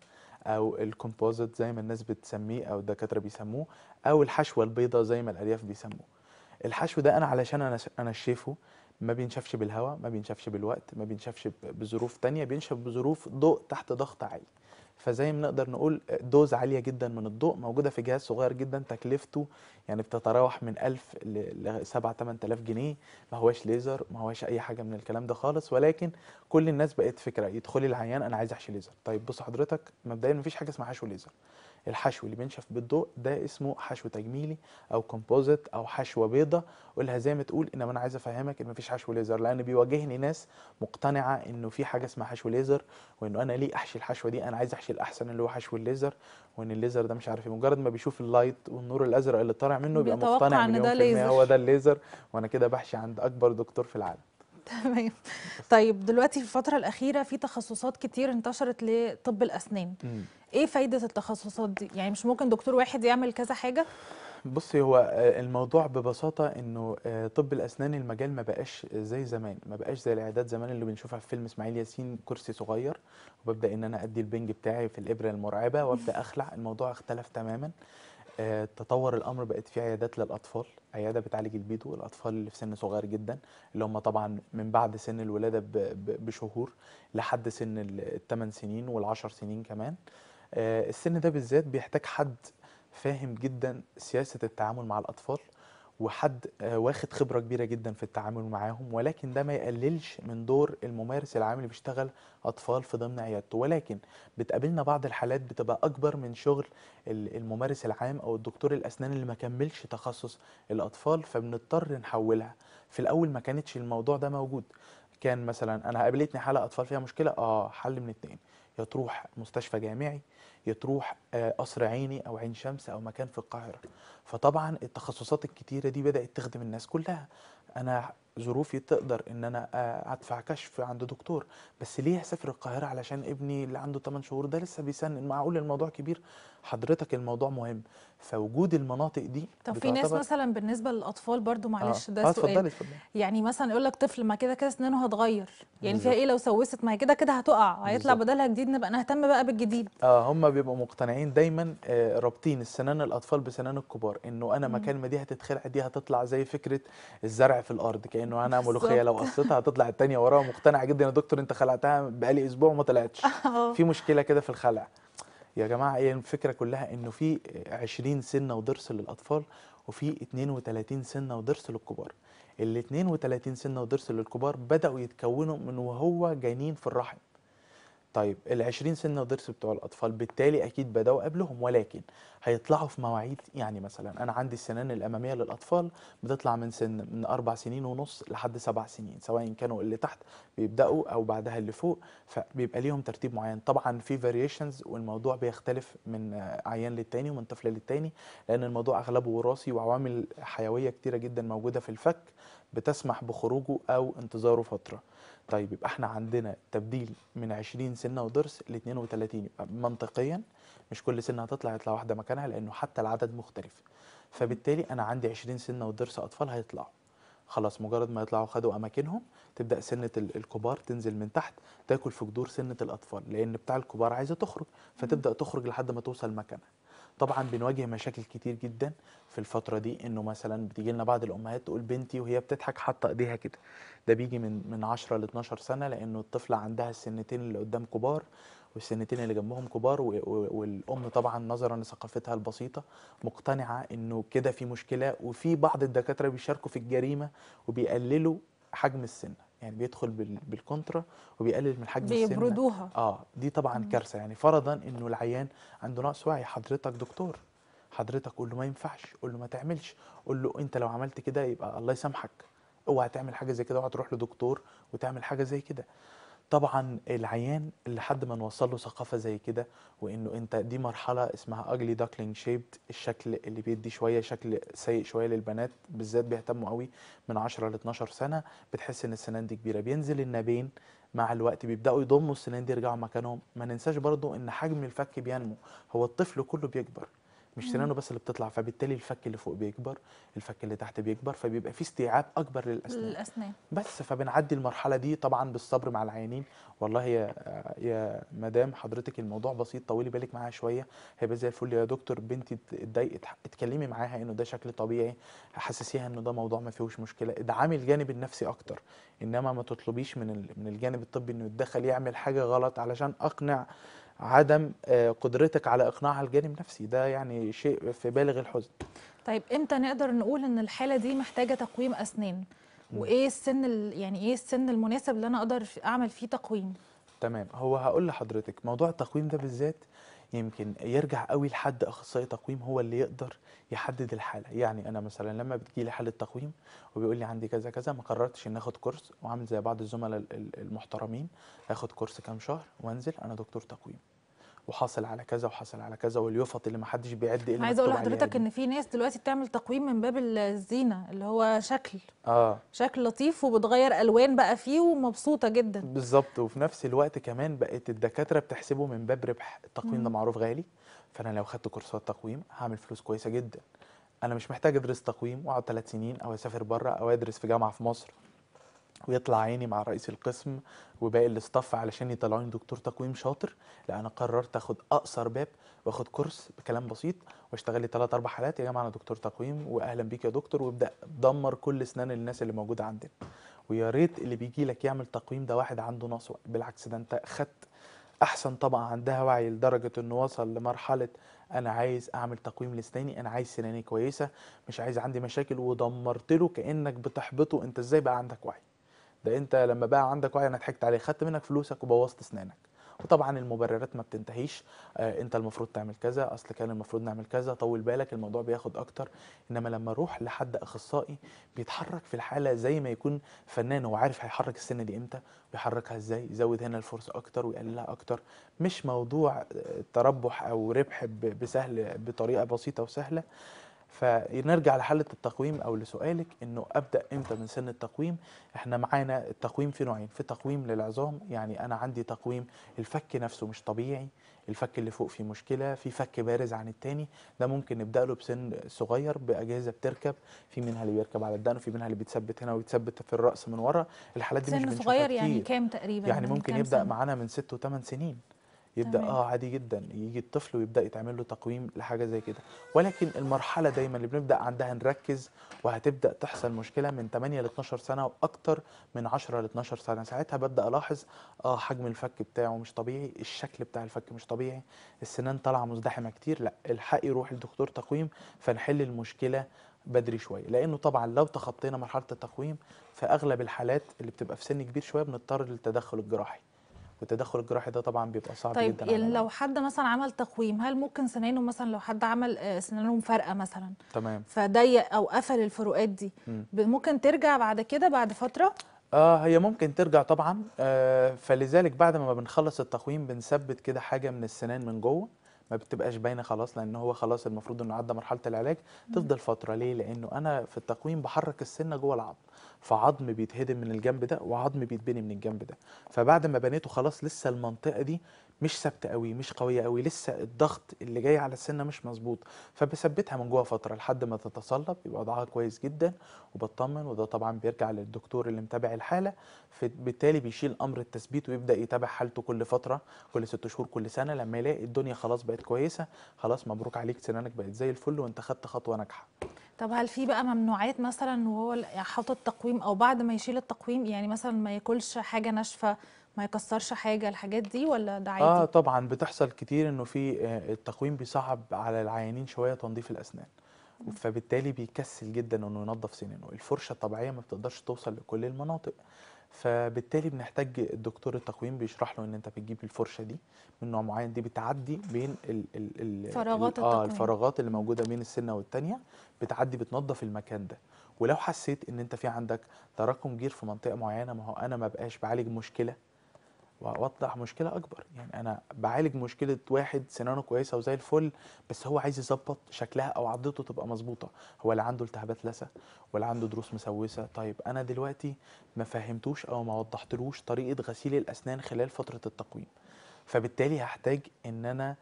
او الكومبوزيت زي ما الناس بتسميه او الدكاتره بيسموه او الحشوه البيضاء زي ما الارياف بيسموه الحشو ده انا علشان انا انا شايفه ما بينشفش بالهواء ما بينشفش بالوقت ما بينشفش بظروف تانية بينشف بظروف ضوء تحت ضغط عالي فزي ما نقدر نقول دوز عاليه جدا من الضوء موجوده في جهاز صغير جدا تكلفته يعني بتتراوح من 1000 ل 7 8000 جنيه ما هوش ليزر ما هوش اي حاجه من الكلام ده خالص ولكن كل الناس بقت فكره يدخلي العيان انا عايز احشي ليزر طيب بص حضرتك مبدئيا مفيش حاجه اسمها حشو ليزر الحشو اللي بينشف بالضوء ده اسمه حشو تجميلي او كومبوزيت او حشوه بيضه قولها زي ما تقول انما انا عايز افهمك ان مفيش حشو ليزر لان بيواجهني ناس مقتنعه انه في حاجه اسمها حشو ليزر وانه انا ليه احشي الحشوه دي انا عايز احشي الاحسن اللي هو حشو الليزر وان الليزر ده مش عارف ايه مجرد ما بيشوف اللايت والنور الازرق اللي طالع منه بيبقى مقتنع ان ده ليزر هو ده الليزر وانا كده بحشي عند اكبر دكتور في العالم تمام طيب دلوقتي في الفترة الأخيرة في تخصصات كتير انتشرت لطب الأسنان م. ايه فايده التخصصات دي يعني مش ممكن دكتور واحد يعمل كذا حاجه بصي هو آه، الموضوع ببساطه انه آه، طب الاسنان المجال ما بقاش زي زمان ما بقاش زي العيادات زمان اللي بنشوفها في فيلم اسماعيل ياسين كرسي صغير وببدا ان انا ادي البنج بتاعي في الابره المرعبه وابدا اخلع الموضوع اختلف تماما آه، تطور الامر بقت في عيادات للاطفال عياده بتعالج البيدو الاطفال اللي في سن صغير جدا اللي هم طبعا من بعد سن الولاده بشهور لحد سن الثمان سنين والعشر سنين كمان آه، السن ده بالذات بيحتاج حد فاهم جدا سياسة التعامل مع الأطفال وحد آه، واخد خبرة كبيرة جدا في التعامل معاهم ولكن ده ما يقللش من دور الممارس العام اللي بيشتغل أطفال في ضمن عيادته ولكن بتقابلنا بعض الحالات بتبقى أكبر من شغل الممارس العام أو الدكتور الأسنان اللي ما كملش تخصص الأطفال فبنضطر نحولها في الأول ما كانتش الموضوع ده موجود كان مثلا أنا قابلتني حالة أطفال فيها مشكلة آه حل من اتنين يا تروح مستشفى جامعي يا تروح آه، قصر عيني او عين شمس او مكان في القاهره فطبعا التخصصات الكتيره دي بدات تخدم الناس كلها انا ظروفي تقدر ان انا آه، ادفع كشف عند دكتور بس ليه هسافر القاهره علشان ابني اللي عنده 8 شهور ده لسه بيسنن معقول الموضوع كبير حضرتك الموضوع مهم فوجود المناطق دي طب في ناس مثلا بالنسبه للاطفال برضو آه. معلش آه. ده آه سؤال اتفضلي اتفضلي يعني مثلا يقول لك طفل ما كده كده سنانه هتغير يعني فيها ايه لو سوست ما هي كده كده هتقع هيطلع بدلها جديد نبقى نهتم بقى بالجديد اه هم بيبقوا مقتنعين دايما آه رابطين السنان الاطفال بسنان الكبار انه انا مكان ما دي هتتخلع دي هتطلع زي فكره الزرع في الارض كانه انا ملوخيه لو قصيتها هتطلع الثانيه وراها مقتنع جدا يا دكتور انت خلعتها بقالي اسبوع وما طلعتش في مشكله كده في الخلع يا جماعه هي الفكره كلها انه في 20 سنه وضرس للاطفال وفي 32 سنه وضرس للكبار ال 32 سنه وضرس للكبار بداوا يتكونوا من وهو جنين في الرحم طيب ال 20 سنه ضرس بتوع الاطفال بالتالي اكيد بداوا قبلهم ولكن هيطلعوا في مواعيد يعني مثلا انا عندي السنان الاماميه للاطفال بتطلع من سن من اربع سنين ونص لحد سبع سنين سواء كانوا اللي تحت بيبداوا او بعدها اللي فوق فبيبقى ليهم ترتيب معين طبعا في فاريشنز والموضوع بيختلف من عيان للتاني ومن طفل للتاني لان الموضوع اغلبه وراثي وعوامل حيويه كتيره جدا موجوده في الفك بتسمح بخروجه او انتظاره فتره طيب يبقى احنا عندنا تبديل من 20 سنه وضرس ل 32 يبقى منطقيا مش كل سنه هتطلع يطلع واحده مكانها لانه حتى العدد مختلف فبالتالي انا عندي 20 سنه وضرس اطفال هيطلعوا خلاص مجرد ما يطلعوا خدوا اماكنهم تبدا سنه الكبار تنزل من تحت تاكل في جذور سنه الاطفال لان بتاع الكبار عايزه تخرج فتبدا تخرج لحد ما توصل مكانها طبعا بنواجه مشاكل كتير جدا في الفترة دي انه مثلا بتيجي لنا بعض الامهات تقول بنتي وهي بتضحك حاطة ايديها كده ده بيجي من من 10 ل 12 سنة لانه الطفلة عندها السنتين اللي قدام كبار والسنتين اللي جنبهم كبار والام طبعا نظرا لثقافتها البسيطه مقتنعه انه كده في مشكله وفي بعض الدكاتره بيشاركوا في الجريمه وبيقللوا حجم السن يعني بيدخل بالكونترا وبيقلل من حجم السمنه بيبردوها اه دي طبعا كارثه يعني فرضا انه العيان عنده نقص وعي حضرتك دكتور حضرتك قول له ما ينفعش قول له ما تعملش قول له انت لو عملت كده يبقى الله يسامحك اوعى تعمل حاجه زي كده اوعى تروح لدكتور وتعمل حاجه زي كده طبعا العيان لحد ما نوصل له ثقافه زي كده وانه انت دي مرحله اسمها اجلي داكلينج شيبد الشكل اللي بيدي شويه شكل سيء شويه للبنات بالذات بيهتموا قوي من 10 ل 12 سنه بتحس ان السنان دي كبيره بينزل النابين مع الوقت بيبداوا يضموا السنان دي يرجعوا مكانهم ما ننساش برضو ان حجم الفك بينمو هو الطفل كله بيكبر مش سنانه بس اللي بتطلع فبالتالي الفك اللي فوق بيكبر الفك اللي تحت بيكبر فبيبقى في استيعاب اكبر للاسنان للاسنان بس فبنعدي المرحله دي طبعا بالصبر مع العيانين والله يا يا مدام حضرتك الموضوع بسيط طولي بالك معاها شويه هيبقى زي الفل يا دكتور بنتي اتضايقت اتكلمي معاها انه ده شكل طبيعي حسسيها انه ده موضوع ما فيهوش مشكله ادعمي الجانب النفسي اكتر انما ما تطلبيش من من الجانب الطبي انه يتدخل يعمل حاجه غلط علشان اقنع عدم آه، قدرتك على اقناعها الجانب النفسي ده يعني شيء في بالغ الحزن طيب امتى نقدر نقول ان الحاله دي محتاجه تقويم اسنان وايه السن يعني ايه السن المناسب اللي انا اقدر اعمل فيه تقويم تمام هو هقول لحضرتك موضوع التقويم ده بالذات يمكن يرجع قوي لحد اخصائي تقويم هو اللي يقدر يحدد الحاله يعني انا مثلا لما بتجيلي حاله تقويم وبيقول لي عندي كذا كذا ما قررتش ان اخد كورس وعامل زي بعض الزملاء المحترمين اخد كورس كام شهر وانزل انا دكتور تقويم وحاصل على كذا وحاصل على كذا واليفط اللي ما حدش بيعد الا إيه عايز اقول لحضرتك يعني. ان في ناس دلوقتي بتعمل تقويم من باب الزينه اللي هو شكل اه شكل لطيف وبتغير الوان بقى فيه ومبسوطه جدا بالظبط وفي نفس الوقت كمان بقت الدكاتره بتحسبه من باب ربح التقويم ده معروف غالي فانا لو خدت كورسات تقويم هعمل فلوس كويسه جدا انا مش محتاج ادرس تقويم واقعد ثلاث سنين او اسافر بره او ادرس في جامعه في مصر ويطلع عيني مع رئيس القسم وباقي الاستاف علشان يطلعوني دكتور تقويم شاطر لا انا قررت اخد اقصر باب واخد كورس بكلام بسيط واشتغل لي ثلاث اربع حالات يا جماعه انا دكتور تقويم واهلا بيك يا دكتور وابدا دمر كل اسنان الناس اللي موجوده عندنا ويا ريت اللي بيجي لك يعمل تقويم ده واحد عنده نقص بالعكس ده انت خدت احسن طبقه عندها وعي لدرجه انه وصل لمرحله انا عايز اعمل تقويم لسناني انا عايز سناني كويسه مش عايز عندي مشاكل ودمرت له كانك بتحبطه انت ازاي بقى عندك وعي ده انت لما بقى عندك وعي انا ضحكت عليه خدت منك فلوسك وبوظت اسنانك وطبعا المبررات ما بتنتهيش آه انت المفروض تعمل كذا اصل كان المفروض نعمل كذا طول بالك الموضوع بياخد اكتر انما لما اروح لحد اخصائي بيتحرك في الحاله زي ما يكون فنان هو عارف هيحرك السنه دي امتى بيحركها ازاي يزود هنا الفرصه اكتر ويقللها اكتر مش موضوع آه، تربح او ربح بسهل بطريقه بسيطه وسهله فنرجع لحالة التقويم أو لسؤالك إنه أبدأ إمتى من سن التقويم؟ إحنا معانا التقويم في نوعين، في تقويم للعظام يعني أنا عندي تقويم الفك نفسه مش طبيعي، الفك اللي فوق فيه مشكلة، في فك بارز عن التاني، ده ممكن نبدأ له بسن صغير بأجهزة بتركب، في منها اللي بيركب على الدقن، في منها اللي بيتثبت هنا ويتثبت في الرأس من ورا، الحالات دي مش سن صغير يعني كام تقريبا؟ يعني ممكن يبدأ معانا من 6 و 8 سنين. يبدا تمام. اه عادي جدا يجي الطفل ويبدا يتعمل له تقويم لحاجه زي كده ولكن المرحله دايما اللي بنبدا عندها نركز وهتبدا تحصل مشكله من 8 ل 12 سنه واكتر من 10 ل 12 سنه ساعتها ببدا الاحظ اه حجم الفك بتاعه مش طبيعي الشكل بتاع الفك مش طبيعي السنان طالعه مزدحمه كتير لا الحقي روح لدكتور تقويم فنحل المشكله بدري شويه لانه طبعا لو تخطينا مرحله التقويم في اغلب الحالات اللي بتبقى في سن كبير شويه بنضطر للتدخل الجراحي والتدخل الجراحي ده طبعا بيبقى صعب طيب جدا طيب لو حد مثلا عمل تقويم هل ممكن سنانه مثلا لو حد عمل آه، سنانه مفرقه مثلا تمام فضيق او قفل الفروقات دي ممكن ترجع بعد كده بعد فتره آه هي ممكن ترجع طبعا آه فلذلك بعد ما بنخلص التقويم بنثبت كده حاجه من السنان من جوه ما بتبقاش باينه خلاص لان هو خلاص المفروض انه عدى مرحله العلاج تفضل فتره ليه لانه انا في التقويم بحرك السنه جوه العظم فعظم بيتهدم من الجنب ده وعظم بيتبني من الجنب ده فبعد ما بنيته خلاص لسه المنطقه دي مش ثابته قوي مش قويه قوي لسه الضغط اللي جاي على السنه مش مظبوط فبثبتها من جوه فتره لحد ما تتصلب يبقى وضعها كويس جدا وبطمن وده طبعا بيرجع للدكتور اللي متابع الحاله فبالتالي بيشيل امر التثبيت ويبدا يتابع حالته كل فتره كل ست شهور كل سنه لما يلاقي الدنيا خلاص بقت كويسه خلاص مبروك عليك سنانك بقت زي الفل وانت خدت خطوه ناجحه طب هل في بقى ممنوعات مثلا وهو يعني حاطط التقويم او بعد ما يشيل التقويم يعني مثلا ما ياكلش حاجه ناشفه ما يكسرش حاجه الحاجات دي ولا ده عادي اه طبعا بتحصل كتير انه في آه، التقويم بيصعب على العيانين شويه تنظيف الاسنان فبالتالي بيكسل جدا انه ينظف سنانه الفرشه الطبيعيه ما بتقدرش توصل لكل المناطق فبالتالي بنحتاج الدكتور التقويم بيشرح له ان انت بتجيب الفرشه دي من نوع معين دي بتعدي بين ال ال فراغات اه الفراغات اللي موجوده بين السنه والثانيه بتعدي بتنظف المكان ده ولو حسيت ان انت في عندك تراكم جير في منطقه معينه ما هو انا ما بقاش بعالج مشكله واوضح مشكله اكبر يعني انا بعالج مشكله واحد سنانه كويسه وزي الفل بس هو عايز يظبط شكلها او عضته تبقى مظبوطه هو لا عنده التهابات لثه ولا عنده ضروس مسوسه طيب انا دلوقتي ما فهمتوش او ما وضحتلوش طريقه غسيل الاسنان خلال فتره التقويم فبالتالي هحتاج ان انا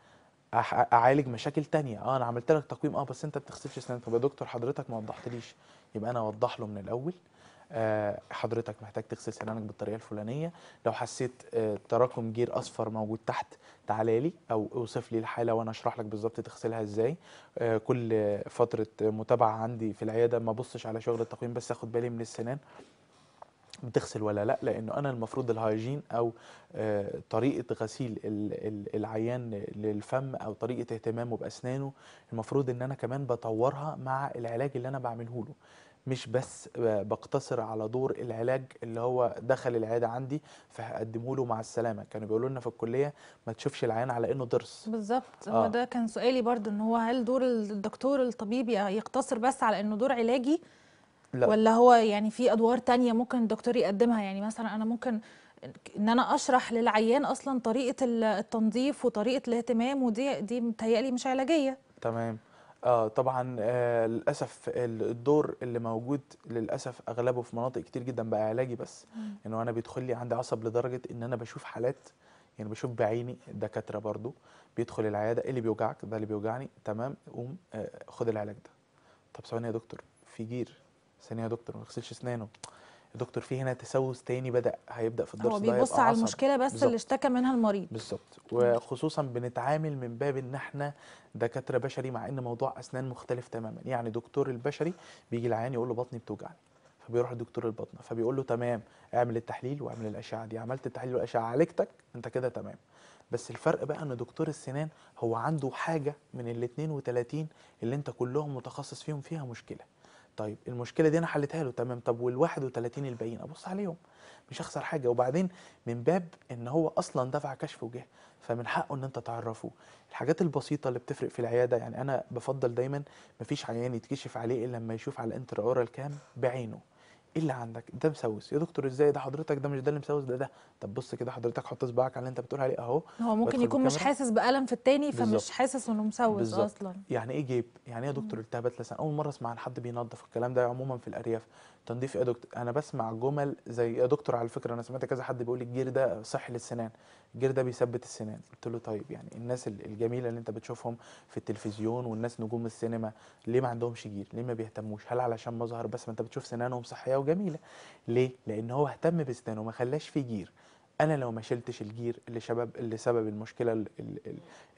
اعالج مشاكل تانية اه انا عملت لك تقويم اه بس انت بتغسلش اسنانك طب يا دكتور حضرتك ما وضحتليش يبقى انا اوضح له من الاول آه، حضرتك محتاج تغسل سنانك بالطريقه الفلانيه لو حسيت آه، تراكم جير اصفر موجود تحت تعالى لي او اوصف لي الحاله وانا اشرح لك بالظبط تغسلها ازاي آه، كل فتره متابعه عندي في العياده ما بصش على شغل التقويم بس اخد بالي من السنان بتغسل ولا لا لانه انا المفروض الهايجين او طريقه غسيل العيان للفم او طريقه اهتمامه باسنانه المفروض ان انا كمان بطورها مع العلاج اللي انا بعمله له مش بس بقتصر على دور العلاج اللي هو دخل العياده عندي فهقدمه له مع السلامه كانوا بيقولوا لنا في الكليه ما تشوفش العيان على انه ضرس بالظبط آه. هو ده كان سؤالي برضو ان هو هل دور الدكتور الطبيب يقتصر بس على انه دور علاجي لا. ولا هو يعني في ادوار تانية ممكن الدكتور يقدمها يعني مثلا انا ممكن ان انا اشرح للعيان اصلا طريقه التنظيف وطريقه الاهتمام ودي دي متهيألي مش علاجيه تمام اه طبعا آه للاسف الدور اللي موجود للاسف اغلبه في مناطق كتير جدا بقى علاجي بس انه يعني انا بيدخل لي عندي عصب لدرجه ان انا بشوف حالات يعني بشوف بعيني دكاتره برضو بيدخل العياده ايه اللي بيوجعك ده اللي بيوجعني تمام قوم آه خد العلاج ده طب ثواني يا دكتور في جير ثانيه يا دكتور ما اغسلش اسنانه دكتور في هنا تسوس تاني بدا هيبدا في الضرس هو بيبص على المشكله بس بالزبط. اللي اشتكى منها المريض بالظبط وخصوصا بنتعامل من باب ان احنا دكاتره بشري مع ان موضوع اسنان مختلف تماما يعني دكتور البشري بيجي العيان يقول له بطني بتوجعني فبيروح لدكتور البطنه فبيقول له تمام اعمل التحليل واعمل الاشعه دي عملت التحليل والاشعه عالجتك انت كده تمام بس الفرق بقى ان دكتور السنان هو عنده حاجه من ال 32 اللي انت كلهم متخصص فيهم فيها مشكله طيب المشكله دي انا حليتها له تمام طب وال31 الباقيين ابص عليهم مش هخسر حاجه وبعدين من باب ان هو اصلا دفع كشف وجه فمن حقه ان انت تعرفه الحاجات البسيطه اللي بتفرق في العياده يعني انا بفضل دايما مفيش عيان يتكشف عليه الا لما يشوف على الانتر اورال كام بعينه ايه اللي عندك ده مسوس يا دكتور ازاي ده حضرتك ده مش ده اللي مسوس ده ده طب بص كده حضرتك حط صباعك على اللي انت بتقول عليه اهو هو ممكن يكون مش حاسس بالم في التاني فمش حاسس انه مسوس بالزبط. اصلا يعني ايه جيب يعني ايه يا دكتور التهابات لسان اول مره اسمع عن حد بينظف الكلام ده عموما في الارياف تنظيف يا دكتور انا بسمع جمل زي يا دكتور على فكره انا سمعت كذا حد بيقول الجير ده صحي للسنان الجير ده بيثبت السنان قلت له طيب يعني الناس الجميله اللي انت بتشوفهم في التلفزيون والناس نجوم السينما ليه ما عندهمش جير ليه ما بيهتموش هل علشان مظهر بس ما انت بتشوف سنانهم صحيه وجميله ليه لان هو اهتم بسنانه ما خلاش فيه جير انا لو ما شلتش الجير اللي شباب اللي سبب المشكله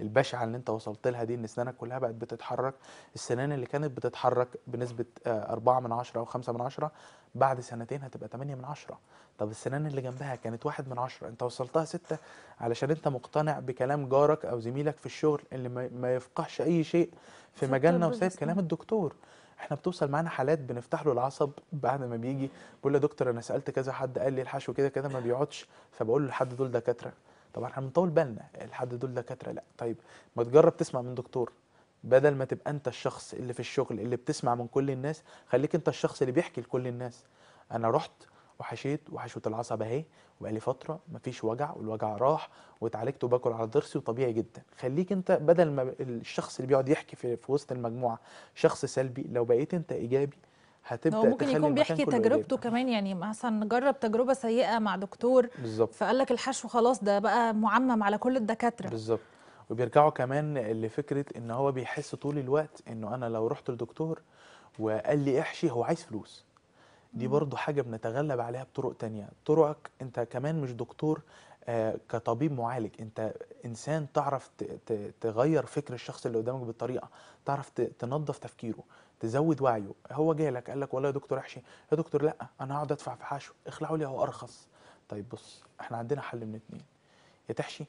البشعه اللي انت وصلت لها دي ان اسنانك كلها بقت بتتحرك السنان اللي كانت بتتحرك بنسبه 4 آه، من 10 او 5 من 10 بعد سنتين هتبقى 8 من 10 طب السنان اللي جنبها كانت 1 من 10 انت وصلتها 6 علشان انت مقتنع بكلام جارك او زميلك في الشغل اللي ما يفقهش اي شيء في مجالنا وسايب كلام الدكتور احنا بتوصل معانا حالات بنفتح له العصب بعد ما بيجي بقول له يا دكتور انا سالت كذا حد قال لي الحشو كده كده ما بيقعدش فبقول له الحد دول دكاتره طبعا احنا بنطول بالنا الحد دول دكاتره لا طيب ما تجرب تسمع من دكتور بدل ما تبقى انت الشخص اللي في الشغل اللي بتسمع من كل الناس خليك انت الشخص اللي بيحكي لكل الناس انا رحت وحشيت وحشوه العصب اهي وبقالي فتره مفيش وجع والوجع راح واتعالجت وباكل على ضرسي وطبيعي جدا خليك انت بدل ما الشخص اللي بيقعد يحكي في, في وسط المجموعه شخص سلبي لو بقيت انت ايجابي هتبدا هو ممكن يكون بيحكي تجربته إيجابي. كمان يعني مثلا جرب تجربه سيئه مع دكتور بالظبط فقال لك الحشو خلاص ده بقى معمم على كل الدكاتره بالظبط وبيرجعوا كمان لفكره ان هو بيحس طول الوقت انه انا لو رحت لدكتور وقال لي احشي هو عايز فلوس دي برضو حاجة بنتغلب عليها بطرق تانية طرقك انت كمان مش دكتور آه، كطبيب معالج انت انسان تعرف تغير فكر الشخص اللي قدامك بالطريقه تعرف تنظف تفكيره تزود وعيه هو لك قال لك والله يا دكتور احشي يا دكتور لا انا هقعد ادفع في حشو اخلعوا لي هو ارخص طيب بص احنا عندنا حل من اتنين يا تحشي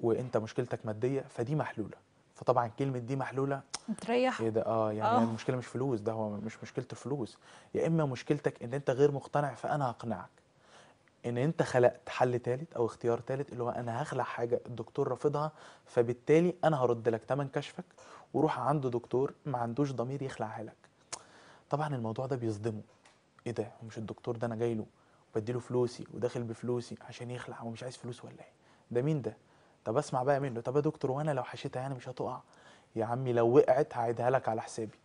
وانت مشكلتك ماديه فدي محلوله فطبعا كلمه دي محلوله تريح ايه ده اه يعني أوه. المشكله مش فلوس ده هو مش مشكله الفلوس يا اما مشكلتك ان انت غير مقتنع فانا هقنعك ان انت خلقت حل ثالث او اختيار ثالث اللي هو انا هخلع حاجه الدكتور رافضها فبالتالي انا هرد لك ثمن كشفك وروح عند دكتور ما عندوش ضمير يخلعها لك طبعا الموضوع ده بيصدمه ايه ده مش الدكتور ده انا جاي له له فلوسي وداخل بفلوسي عشان يخلع ومش عايز فلوس ولا ايه ده مين ده طب اسمع بقى منه طب يا دكتور وانا لو حشيتها يعني مش هتقع يا عمي لو وقعت هعيدها لك على حسابي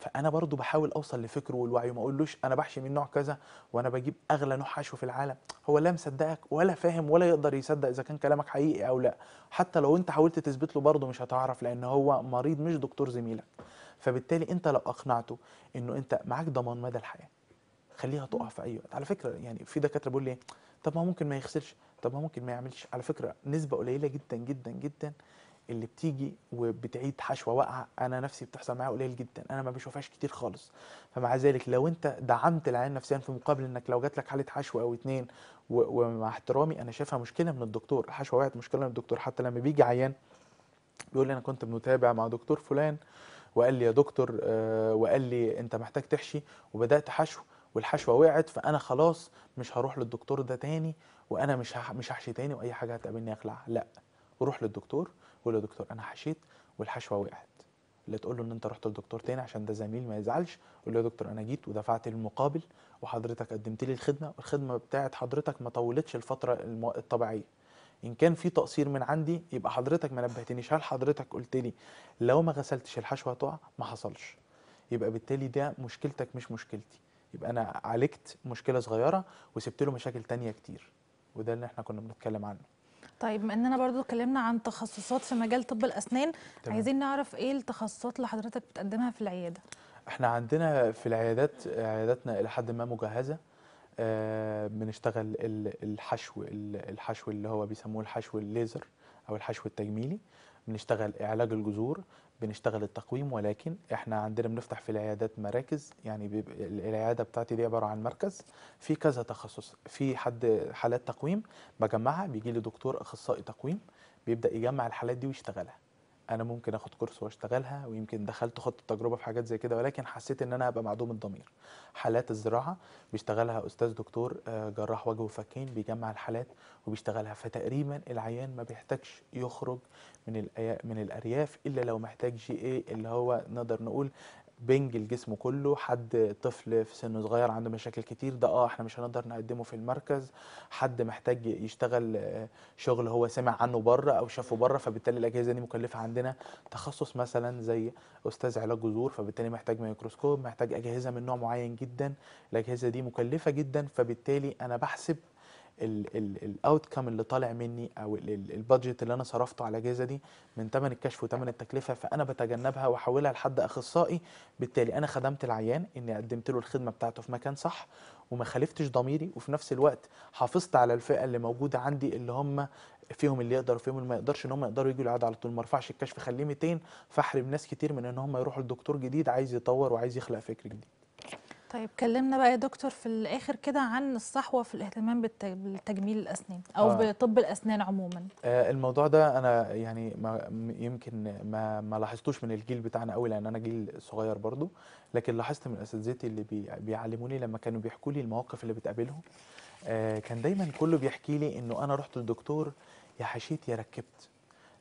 فانا برضو بحاول اوصل لفكره والوعي وما اقولوش انا بحشي من نوع كذا وانا بجيب اغلى نوع حشو في العالم هو لا مصدقك ولا فاهم ولا يقدر يصدق اذا كان كلامك حقيقي او لا حتى لو انت حاولت تثبت له برضه مش هتعرف لان هو مريض مش دكتور زميلك فبالتالي انت لو اقنعته انه انت معاك ضمان مدى الحياه خليها تقع في اي وقت على فكره يعني في دكاتره بيقول لي إيه؟ طب ما ممكن ما يخسرش طب ما ممكن ما يعملش على فكره نسبه قليله جدا جدا جدا اللي بتيجي وبتعيد حشوه واقعه انا نفسي بتحصل معايا قليل جدا انا ما بشوفهاش كتير خالص فمع ذلك لو انت دعمت العيان نفسيا في مقابل انك لو جات لك حاله حشوه او اتنين ومع احترامي انا شايفها مشكله من الدكتور الحشوه وقعت مشكله من الدكتور حتى لما بيجي عيان بيقول لي انا كنت متابع مع دكتور فلان وقال لي يا دكتور آه، وقال لي انت محتاج تحشي وبدات حشو والحشوه وقعت فانا خلاص مش هروح للدكتور ده تاني وانا مش مش هحشي تاني واي حاجه هتقابلني اخلعها لا روح للدكتور قول له دكتور انا حشيت والحشوه وقعت لا تقول له ان انت رحت للدكتور تاني عشان ده زميل ما يزعلش قول له يا دكتور انا جيت ودفعت المقابل وحضرتك قدمت لي الخدمه والخدمه بتاعت حضرتك ما طولتش الفتره الطبيعيه ان كان في تقصير من عندي يبقى حضرتك ما نبهتنيش هل حضرتك قلت لي لو ما غسلتش الحشوه هتقع ما حصلش يبقى بالتالي ده مشكلتك مش مشكلتي يبقى انا عالجت مشكله صغيره وسبت له مشاكل تانية كتير وده اللي احنا كنا بنتكلم عنه طيب بما اننا برضو اتكلمنا عن تخصصات في مجال طب الاسنان تمام. عايزين نعرف ايه التخصصات اللي حضرتك بتقدمها في العياده احنا عندنا في العيادات عياداتنا الى حد ما مجهزه آه، بنشتغل الحشو الحشو اللي هو بيسموه الحشو الليزر او الحشو التجميلي بنشتغل علاج الجذور بنشتغل التقويم ولكن احنا عندنا بنفتح في العيادات مراكز يعني العياده بتاعتي دي عباره عن مركز في كذا تخصص في حد حالات تقويم بجمعها بيجي لي دكتور اخصائي تقويم بيبدا يجمع الحالات دي ويشتغلها انا ممكن اخد كورس واشتغلها ويمكن دخلت خط التجربه في حاجات زي كده ولكن حسيت ان انا هبقى معدوم الضمير حالات الزراعه بيشتغلها استاذ دكتور آه، جراح وجه وفكين بيجمع الحالات وبيشتغلها فتقريبا العيان ما بيحتاجش يخرج من من الارياف الا لو محتاج جي ايه اللي هو نقدر نقول بنج الجسم كله حد طفل في سن صغير عنده مشاكل كتير ده اه احنا مش هنقدر نقدمه في المركز حد محتاج يشتغل آه، شغل هو سمع عنه بره او شافه بره فبالتالي الاجهزه دي مكلفه عندنا تخصص مثلا زي استاذ علاج جذور فبالتالي محتاج ميكروسكوب محتاج اجهزه من نوع معين جدا الاجهزه دي مكلفه جدا فبالتالي انا بحسب الاوت كم اللي طالع مني او البادجت اللي انا صرفته على جهزه دي من ثمن الكشف وثمن التكلفه فانا بتجنبها واحولها لحد اخصائي بالتالي انا خدمت العيان اني قدمت له الخدمه بتاعته في مكان صح وما خالفتش ضميري وفي نفس الوقت حافظت على الفئه اللي موجوده عندي اللي هم فيهم اللي يقدر وفيهم اللي ما يقدرش ان هم يقدروا يجوا العياده على طول ما ارفعش الكشف خليه 200 فاحرم ناس كتير من ان هم يروحوا لدكتور جديد عايز يطور وعايز يخلق فكر جديد طيب كلمنا بقى يا دكتور في الاخر كده عن الصحوه في الاهتمام بالتجميل الاسنان او آه. بطب الاسنان عموما آه الموضوع ده انا يعني ما يمكن ما, ما لاحظتوش من الجيل بتاعنا قوي لان انا جيل صغير برضو لكن لاحظت من اساتذتي اللي بي بيعلموني لما كانوا بيحكوا لي المواقف اللي بتقابلهم آه كان دايما كله بيحكي لي انه انا رحت للدكتور يا حشيت يا ركبت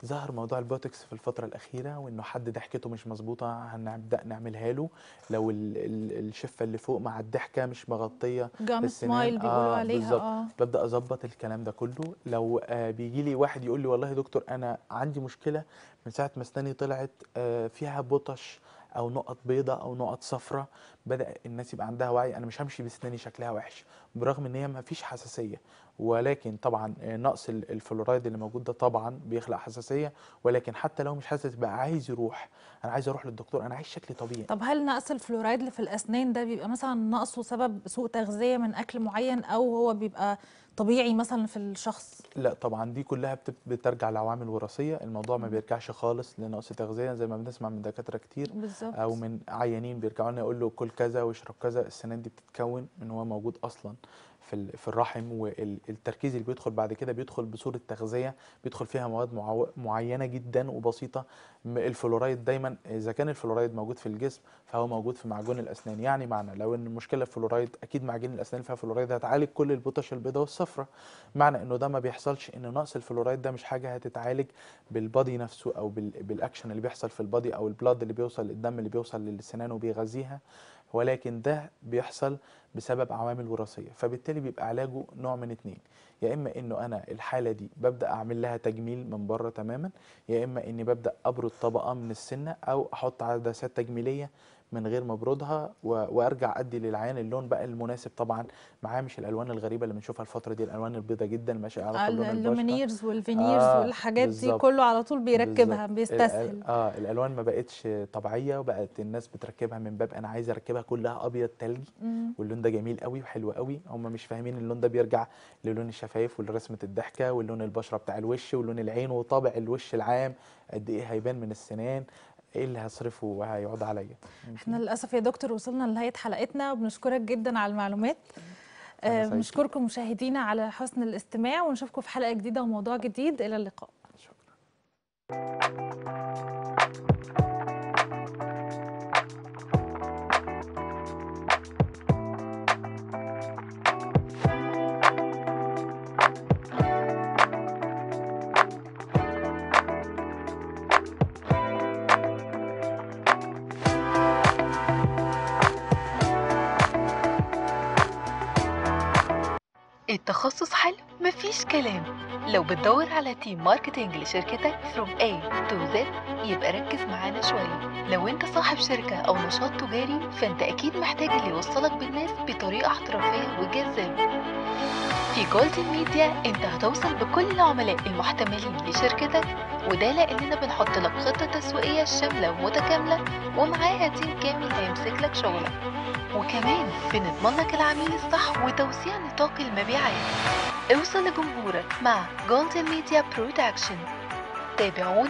ظهر موضوع البوتوكس في الفترة الأخيرة وإنه حد ضحكته مش مظبوطة هنبدأ نعملها له لو الشفة اللي فوق مع الضحكة مش مغطية جام سمايل بيقولوا آه عليها بالزبط. آه ببدأ أظبط الكلام ده كله لو آه بيجي لي واحد يقول لي والله يا دكتور أنا عندي مشكلة من ساعة ما أسناني طلعت آه فيها بطش او نقط بيضاء او نقط صفراء بدا الناس يبقى عندها وعي انا مش همشي بسناني شكلها وحش برغم ان هي ما فيش حساسيه ولكن طبعا نقص الفلورايد اللي موجود ده طبعا بيخلق حساسيه ولكن حتى لو مش حاسس بقى عايز يروح انا عايز اروح للدكتور انا عايز شكلي طبيعي طب هل نقص الفلورايد اللي في الاسنان ده بيبقى مثلا نقصه سبب سوء تغذيه من اكل معين او هو بيبقى طبيعي مثلا في الشخص لا طبعا دي كلها بترجع لعوامل وراثيه الموضوع ما بيرجعش خالص لنقص تغذيه زي ما بنسمع من دكاتره كتير بالزبط. او من عيانين بيرجعوا لنا يقول له كل كذا واشرب كذا السنان دي بتتكون من هو موجود اصلا في في الرحم والتركيز اللي بيدخل بعد كده بيدخل بصوره تغذيه بيدخل فيها مواد معينه جدا وبسيطه الفلورايد دايما اذا كان الفلورايد موجود في الجسم فهو موجود في معجون الاسنان يعني معنى لو ان المشكله الفلورايد اكيد معجون الاسنان فيها فلورايد هتعالج كل البطش البيضاء والصفراء معنى انه ده ما بيحصلش ان نقص الفلورايد ده مش حاجه هتتعالج بالبادي نفسه او بالاكشن اللي بيحصل في البادي او البلاد اللي بيوصل الدم اللي بيوصل للسنان وبيغذيها ولكن ده بيحصل بسبب عوامل وراثيه فبالتالي بيبقى علاجه نوع من اتنين يا اما انه انا الحاله دي ببدا اعمل لها تجميل من بره تماما يا اما اني ببدا ابرد طبقه من السنه او احط عدسات تجميليه من غير ما ابردها وارجع ادي للعيان اللون بقى المناسب طبعا معاه مش الالوان الغريبه اللي بنشوفها الفتره دي الالوان البيضه جدا ماشي على الله اللومينيرز والفينيرز آه والحاجات بالزبط. دي كله على طول بيركبها بالزبط. بيستسهل اه الالوان ما بقتش طبيعيه وبقت الناس بتركبها من باب انا عايز اركبها كلها ابيض تلج واللون ده جميل قوي وحلو قوي هم مش فاهمين اللون ده بيرجع للون الشفايف ولرسمه الضحكه واللون البشره بتاع الوش ولون العين وطابع الوش العام قد ايه هيبان من السنان ايه اللي هصرفه وهيقعد عليا احنا للاسف يا دكتور وصلنا لنهايه حلقتنا وبنشكرك جدا على المعلومات آه، بنشكركم مشاهدينا على حسن الاستماع ونشوفكم في حلقه جديده وموضوع جديد الى اللقاء شكرا التخصص حلو مفيش كلام لو بتدور على تيم ماركتينج لشركتك from A to Z يبقى ركز معانا شوية لو انت صاحب شركة او نشاط تجاري فانت اكيد محتاج اللي يوصلك بالناس بطريقة احترافية وجذابة في جولدن ميديا انت هتوصل بكل العملاء المحتملين لشركتك وده لاننا بنحط لك خطة تسويقية شاملة ومتكاملة ومعاها تيم كامل هيمسك لك شغلك وكمان بنضمن لك العميل الصح وتوسيع نطاق المبيعات اوصل لجمهورك مع Golden Media Production 代表。